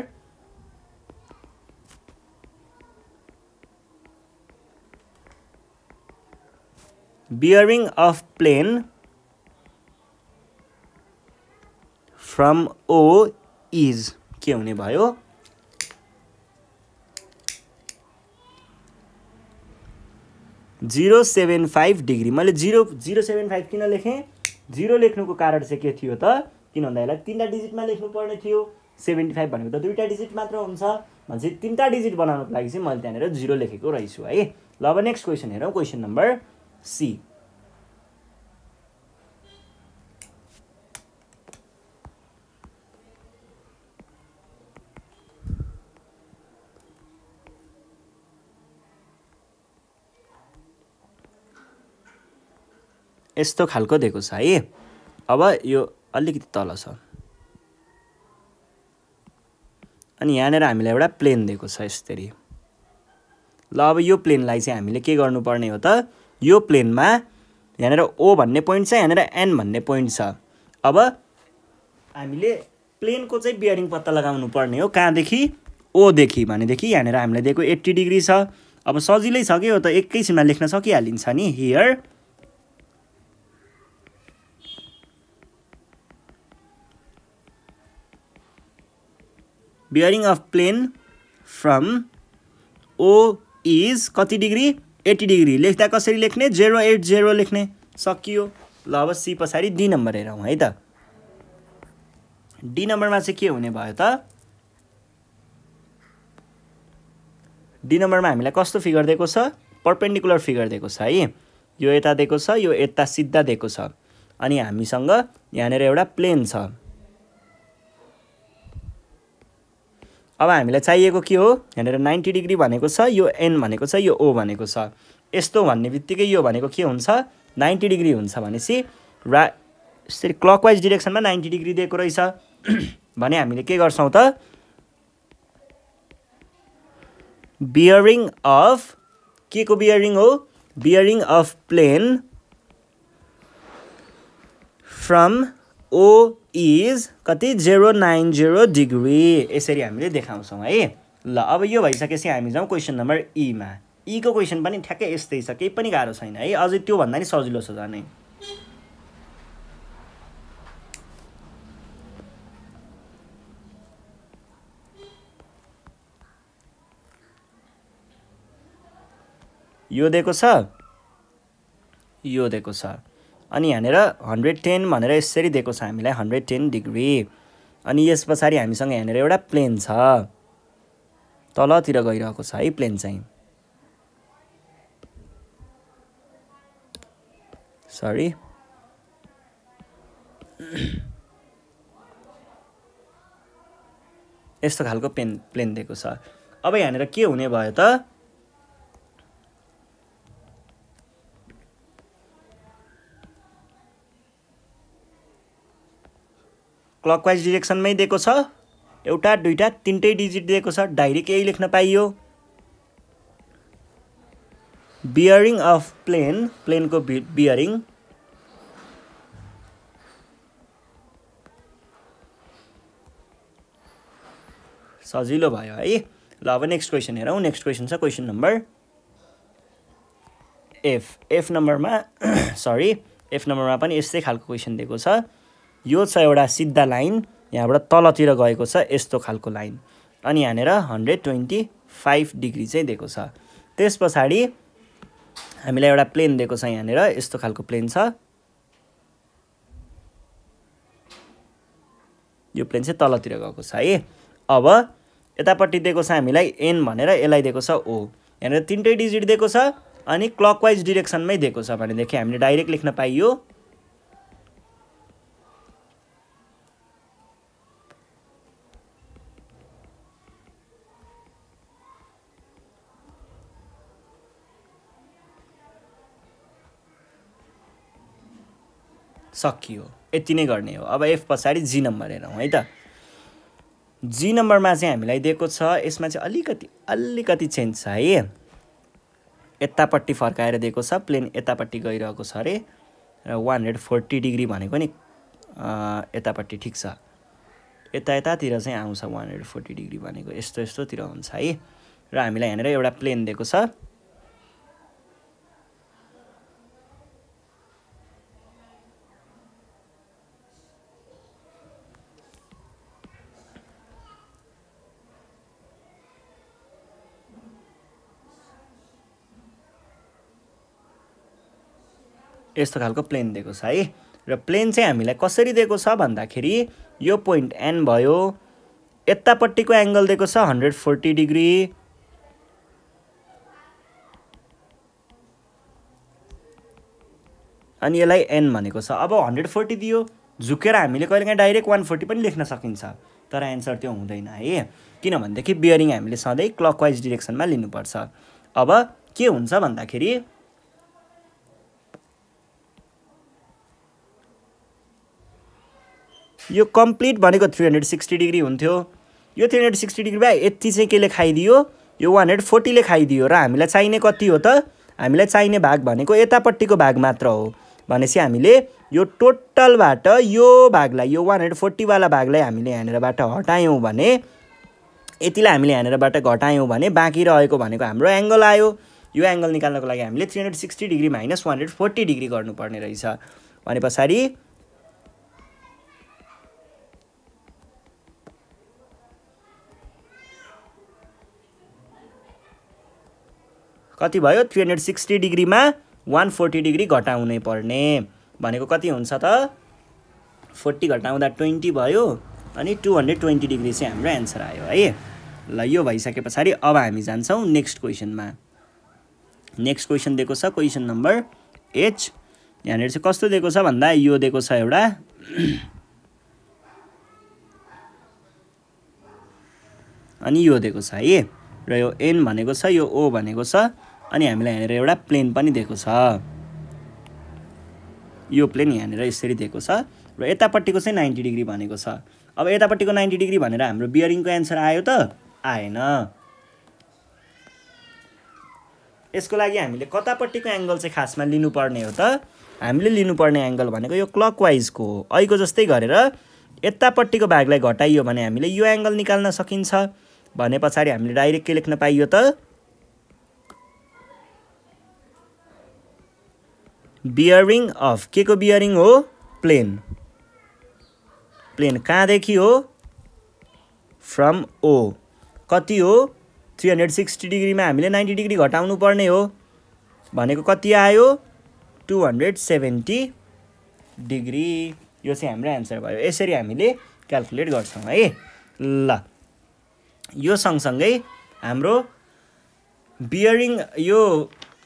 bearing of plane from O is के हुने भयो जिरो सेभेन फाइभ डिग्री मैले जिरो जिरो सेभेन फाइभ किन लेखेँ जिरो लेख्नुको कारण चाहिँ के थियो त किन भन्दा यसलाई तिनवटा डिजिटमा लेख्नु पर्ने थियो सेभेन्टी फाइभ भनेको त दुईवटा डिजिट मात्र हुन्छ भने चाहिँ तिनवटा डिजिट बनाउनुको लागि चाहिँ मैले त्यहाँनिर जिरो लेखेको रहेछु है ल अब नेक्स्ट क्वेसन हेरौँ क्वेसन नम्बर C. यस्तो खालको दिएको छ है अब यो अलिकति तल छ अनि यहाँनिर हामीलाई एउटा प्लेन दिएको छ यसरी ल अब यो प्लेनलाई चाहिँ हामीले के गर्नुपर्ने हो त यो प्लेनमा यहाँनिर ओ भन्ने पोइन्ट छ यहाँनिर एन भन्ने पोइन्ट छ अब हामीले प्लेनको चाहिँ बियरिङ पत्ता लगाउनु पर्ने हो कहाँदेखि ओदेखि भनेदेखि यहाँनिर हामीलाई दिएको एट्टी डिग्री छ अब सजिलै छ कि हो त एकैछिनमा लेख्न सकिहालिन्छ नि here bearing of plane from O is कति डिग्री एट्टी डिग्री लेख्दा कसरी लेख्ने जेरो एट जेरो लेख्ने सकियो ल अब सी पछाडि डी नम्बर हेरौँ है त डी नम्बरमा चाहिँ के हुने भयो त डी नम्बरमा हामीलाई कस्तो फिगर दिएको छ पर्पेन्डिकुलर फिगर दिएको छ है यो यता दिएको छ यो यता सिधा दिएको छ अनि हामीसँग यहाँनिर एउटा प्लेन छ अब हामीलाई चाहिएको के हो यहाँनिर नाइन्टी डिग्री भनेको छ यो एन भनेको छ यो ओ भनेको छ यस्तो भन्ने बित्तिकै यो भनेको के हुन्छ नाइन्टी डिग्री हुन्छ भनेपछि रा यसरी क्लकवाइज डिरेक्सनमा नाइन्टी डिग्री दिएको रहेछ भने हामीले के गर्छौँ त बियरिङ अफ के को बियरिङ हो bearing of plane from O is कति जेरो नाइन जेरो डिग्री यसरी हामीले देखाउँछौँ है ल अब यो भइसकेपछि हामी जाउँ क्वेसन नम्बर ईमा ईको क्वेसन पनि ठ्याक्कै यस्तै छ केही पनि गाह्रो छैन है अझै त्योभन्दा नि सजिलो छ झनै यो दिएको छ यो दिएको छ अनि यहाँनिर हन्ड्रेड टेन भनेर यसरी दिएको छ हामीलाई हन्ड्रेड टेन डिग्री अनि यस पछाडि हामीसँग यहाँनिर एउटा प्लेन छ तलतिर गइरहेको छ है प्लेन चाहिँ सरी यस्तो खालको पेन प्लेन दिएको छ अब यहाँनिर के हुने भयो त क्लकवाइज डिरेक्सनमै दिएको छ एउटा दुईवटा तिनटै डिजिट दिएको छ डाइरेक्ट यही लेख्न पाइयो बियरिङ अफ प्लेन प्लेनको बि बियरिङ सजिलो भयो है ल अब नेक्स्ट क्वेसन हेरौँ नेक्स्ट क्वेसन छ क्वेसन नम्बर एफ एफ नम्बरमा सरी एफ नम्बरमा पनि यस्तै खालको क्वेसन दिएको छ यो छ एउटा सिधा लाइन यहाँबाट तलतिर गएको छ यस्तो खालको लाइन अनि यहाँनिर हन्ड्रेड ट्वेन्टी फाइभ डिग्री चाहिँ दिएको छ त्यस पछाडि हामीलाई एउटा प्लेन दिएको छ यहाँनिर यस्तो खालको प्लेन छ यो प्लेन चाहिँ तलतिर गएको छ है अब यतापट्टि दिएको छ हामीलाई एन भनेर यसलाई दिएको छ ओ यहाँनिर तिनटै डिजिट दिएको छ अनि क्लकवाइज डिरेक्सनमै दिएको छ भनेदेखि हामीले डाइरेक्ट लेख्न पाइयो सकियो यति नै गर्ने हो अब एफ पछाडि जी नम्बर हेरौँ है त जी नम्बरमा चाहिँ हामीलाई दिएको छ यसमा चाहिँ अलिकति अलिकति चेन्ज छ है यतापट्टि फर्काएर दिएको छ प्लेन यतापट्टि गइरहेको छ अरे र वान हन्ड्रेड फोर्टी डिग्री भनेको नि यतापट्टि ठिक छ यता यतातिर चाहिँ आउँछ वान हन्ड्रेड फोर्टी डिग्री भनेको यस्तो यस्तोतिर हुन्छ है र हामीलाई यहाँनिर एउटा प्लेन दिएको छ यस्तो खालको प्लेन दिएको छ है र प्लेन चाहिँ हामीलाई कसरी दिएको छ भन्दाखेरि यो पोइन्ट एन भयो यतापट्टिको एङ्गल दिएको छ हन्ड्रेड फोर्टी डिग्री अनि यसलाई एन भनेको छ अब हन्ड्रेड फोर्टी दियो झुकेर हामीले कहिलेकाहीँ डाइरेक्ट वान फोर्टी पनि लेख्न सकिन्छ तर एन्सर त्यो हुँदैन है किनभनेदेखि बियरिङ हामीले सधैँ क्लकवाइज डिरेक्सनमा लिनुपर्छ अब के हुन्छ भन्दाखेरि यो कम्प्लिट भनेको थ्री हन्ड्रेड सिक्सटी डिग्री हुन्थ्यो यो थ्री हन्ड्रेड सिक्सटी डिग्री भए यति चाहिँ केले खाइदियो यो वान हन्ड्रेड फोर्टीले खाइदियो र हामीलाई चाहिने कति हो त हामीलाई चाहिने भाग भनेको यतापट्टिको भाग मात्र हो भनेपछि हामीले यो टोटलबाट यो भागलाई यो वान हन्ड्रेड फोर्टीवाला भागलाई हामीले यहाँनिरबाट हटायौँ भने यतिलाई हामीले यहाँनिरबाट घटायौँ भने बाँकी रहेको भनेको हाम्रो एङ्गल आयो यो एङ्गल निकाल्नको लागि हामीले three hundred sixty degree minus one hundred forty degree गर्नुपर्ने रहेछ भने पछाडि कति भयो थ्री हन्ड्रेड सिक्सटी डिग्रीमा वान फोर्टी डिग्री घटाउनै पर्ने भनेको कति हुन्छ त फोर्टी घटाउँदा ट्वेन्टी भयो अनि टु हन्ड्रेड ट्वेन्टी डिग्री चाहिँ हाम्रो एन्सर आयो है ल यो भइसके पछाडि अब हामी जान्छौँ नेक्स्ट क्वेसनमा नेक्स्ट क्वेसन दिएको छ क्वेसन नम्बर एच यहाँनिर चाहिँ कस्तो दिएको छ भन्दा यो दिएको छ एउटा अनि यो दिएको छ है र यो एन भनेको छ यो ओ भनेको छ अनि हामीलाई यहाँनिर एउटा प्लेन पनि दिएको छ यो प्लेन यहाँनिर यसरी दिएको छ र यतापट्टिको चाहिँ नाइन्टी डिग्री भनेको छ अब यतापट्टिको नाइन्टी डिग्री भनेर हाम्रो बियरिङको एन्सर आयो त आएन यसको लागि हामीले कतापट्टिको एङ्गल चाहिँ खासमा लिनुपर्ने हो त हामीले लिनुपर्ने एङ्गल भनेको यो क्लकवाइजको हो अहिलेको जस्तै गरेर यतापट्टिको भागलाई घटाइयो भने हामीले यो एङ्गल निकाल्न सकिन्छ भने पछाडि हामीले डाइरेक्ट के लेख्न पाइयो त बियरिङ अफ के को बियरिङ हो प्लेन प्लेन कहाँदेखि हो फ्रम ओ कति हो थ्री हन्ड्रेड सिक्सटी डिग्रीमा हामीले नाइन्टी डिग्री घटाउनु पर्ने हो भनेको कति आयो टु हन्ड्रेड सेभेन्टी डिग्री यो चाहिँ हाम्रो एन्सर भयो यसरी हामीले क्यालकुलेट गर्छौँ है ल यो सँगसँगै हाम्रो बियरिङ यो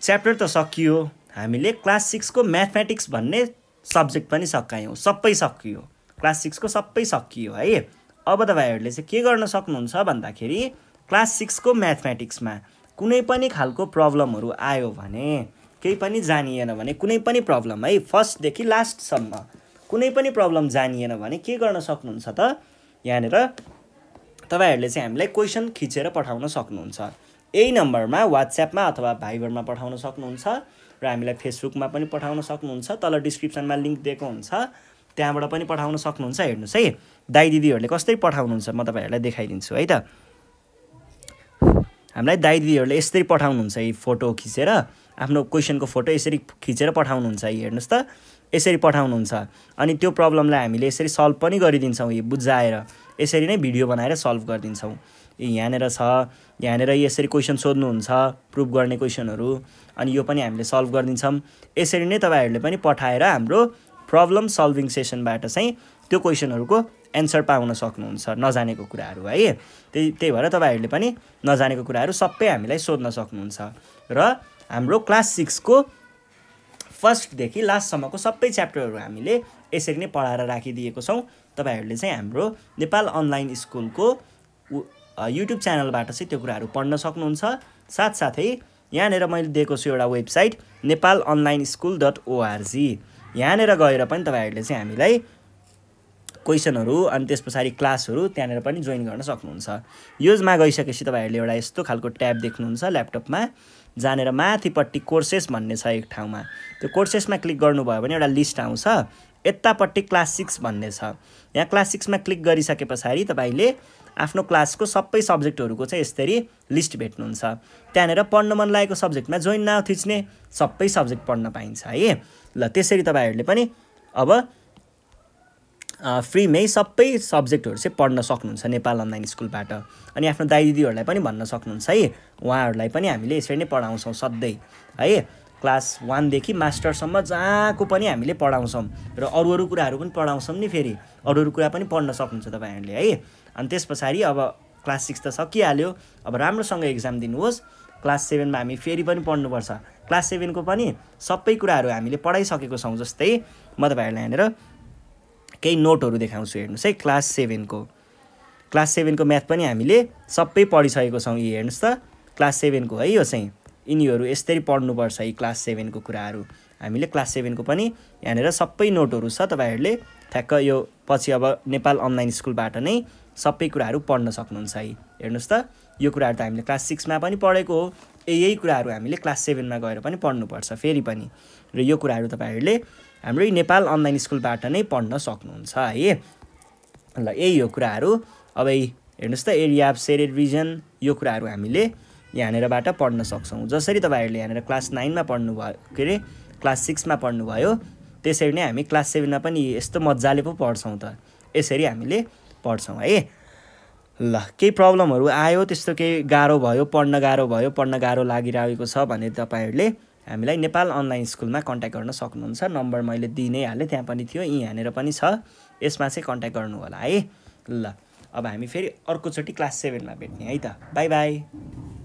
च्याप्टर त सकियो हामीले क्लास सिक्सको म्याथमेटिक्स भन्ने सब्जेक्ट पनि सकायौँ सबै सकियो क्लास सिक्सको सबै सकियो है अब तपाईँहरूले चाहिँ के गर्न सक्नुहुन्छ भन्दाखेरि क्लास सिक्सको म्याथमेटिक्समा कुनै पनि खालको प्रब्लमहरू आयो भने केही पनि जानिएन भने कुनै पनि प्रब्लम है फर्स्टदेखि लास्टसम्म कुनै पनि प्रब्लम जानिएन भने के गर्न सक्नुहुन्छ त यहाँनिर तपाईँहरूले चाहिँ हामीलाई क्वेसन खिचेर पठाउन सक्नुहुन्छ यही नम्बरमा वाट्सएपमा अथवा भाइबरमा पठाउन सक्नुहुन्छ र हामीलाई फेसबुकमा पनि पठाउन सक्नुहुन्छ तल डिस्क्रिप्सनमा लिङ्क दिएको हुन्छ त्यहाँबाट पनि पठाउन सक्नुहुन्छ हेर्नुहोस् है दाई दिदीहरूले कस्तै पठाउनुहुन्छ म तपाईँहरूलाई देखाइदिन्छु है त हामीलाई दाई दिदीहरूले यसरी पठाउनुहुन्छ यी फोटो खिचेर आफ्नो क्वेसनको फोटो यसरी खिचेर पठाउनुहुन्छ है हेर्नुहोस् त यसरी पठाउनुहुन्छ अनि त्यो प्रब्लमलाई हामीले यसरी सल्भ पनि गरिदिन्छौँ यी बुझाएर यसरी नै भिडियो बनाएर सल्भ गरिदिन्छौँ यहाँनिर छ यहाँनिर यसरी क्वेसन सोध्नुहुन्छ प्रुभ गर्ने क्वेसनहरू अनि यो पनि हामीले सल्भ गरिदिन्छौँ यसरी नै तपाईँहरूले पनि पठाएर हाम्रो प्रब्लम सल्भिङ सेसनबाट चाहिँ त्यो क्वेसनहरूको एन्सर पाउन सक्नुहुन्छ नजानेको कुराहरू है त्यही त्यही भएर तपाईँहरूले पनि नजानेको कुराहरू सबै हामीलाई सोध्न सक्नुहुन्छ र हाम्रो क्लास सिक्सको फर्स्टदेखि लास्टसम्मको सबै च्याप्टरहरू हामीले यसरी नै पढाएर राखिदिएको छौँ तपाईँहरूले चाहिँ हाम्रो नेपाल अनलाइन स्कुलको युट्युब च्यानलबाट चाहिँ त्यो कुराहरू पढ्न सक्नुहुन्छ साथसाथै यहाँनिर मैले दिएको छु एउटा website Nepal online school dot ORG यहाँनिर गएर पनि तपाईँहरूले चाहिँ हामीलाई क्वेसनहरू अनि त्यस पछाडि क्लासहरू त्यहाँनिर पनि जोइन गर्न सक्नुहुन्छ योजमा गइसकेपछि तपाईँहरूले एउटा यस्तो खालको ट्याब देख्नुहुन्छ ल्यापटपमा जहाँनिर माथिपट्टि कोर्सेस भन्ने छ एक ठाउँमा त्यो कोर्सेसमा क्लिक गर्नुभयो भने एउटा लिस्ट आउँछ यतापट्टि क्लास सिक्स भन्ने छ यहाँ क्लास सिक्समा क्लिक गरिसके पछाडि तपाईँले आफ्नो क्लासको सबै सब्जेक्टहरूको चाहिँ यसरी लिस्ट भेट्नुहुन्छ त्यहाँनिर पढ्न मन लागेको सब्जेक्टमा जोइन नाउ थिच्ने सबै सब्जेक्ट पढ्न पाइन्छ है ल त्यसरी तपाईँहरूले पनि अब फ्रीमै सबै सब्जेक्टहरू चाहिँ पढ्न सक्नुहुन्छ नेपाल अनलाइन स्कुलबाट अनि आफ्नो दाई दिदीहरूलाई पनि भन्न सक्नुहुन्छ है उहाँहरूलाई पनि हामीले यसरी नै पढाउँछौँ सधैँ है क्लास वानदेखि मास्टरसम्म जहाँको पनि हामीले पढाउँछौँ र अरू अरू कुराहरू पनि पढाउँछौँ नि फेरि अरू अरू कुरा पनि पढ्न सक्नुहुन्छ तपाईँहरूले है अनि त्यस पछाडि अब क्लास सिक्स त सकिहाल्यो अब राम्रोसँग इक्जाम दिनुहोस् क्लास सेभेनमा हामी फेरि पनि पढ्नुपर्छ क्लास सेभेनको पनि सबै कुराहरू हामीले पढाइसकेको छौँ जस्तै म तपाईँहरूलाई यहाँनिर केही नोटहरू देखाउँछु हेर्नुहोस् है क्लास सेभेनको क्लास सेभेनको म्याथ पनि हामीले सबै पढिसकेको छौँ यी हेर्नुहोस् त क्लास सेभेनको है यो चाहिँ यिनीहरू यस्तरी पढ्नुपर्छ यी क्लास सेभेनको कुराहरू हामीले क्लास सेभेनको पनि यहाँनिर सबै नोटहरू छ तपाईँहरूले ठ्याक्क यो पछि अब नेपाल अनलाइन स्कुलबाट नै सबै कुराहरू पढ्न सक्नुहुन्छ है हेर्नुहोस् त यो कुराहरू त हामीले क्लास सिक्समा पनि पढेको हो यही कुराहरू हामीले क्लास सेभेनमा गएर पनि पढ्नुपर्छ फेरि पनि र यो कुराहरू तपाईँहरूले हाम्रो नेपाल अनलाइन स्कुलबाट नै पढ्न सक्नुहुन्छ है ल यही हो कुराहरू अब हेर्नुहोस् त एरिया अफ सेरेड रिजन यो कुराहरू हामीले यहाँनिरबाट पढ्न सक्छौँ जसरी तपाईँहरूले यहाँनिर क्लास नाइनमा पढ्नु भयो के अरे क्लास सिक्समा पढ्नुभयो त्यसरी नै हामी क्लास सेभेनमा पनि यस्तो मजाले पो पढ्छौँ त यसरी हामीले पढ्छौँ है ल केही प्रब्लमहरू आयो त्यस्तो केही गाह्रो भयो पढ्न गाह्रो भयो पढ्न गाह्रो लागिरहेको छ भने तपाईँहरूले हामीलाई नेपाल अनलाइन स्कुलमा कन्ट्याक्ट गर्न सक्नुहुन्छ नम्बर मैले दिइ नै हालेँ त्यहाँ पनि थियो यी यहाँनिर पनि छ यसमा चाहिँ कन्ट्याक्ट गर्नु होला है ल अब हामी फेरि अर्कोचोटि क्लास सेभेनमा भेट्ने है त बाई बाई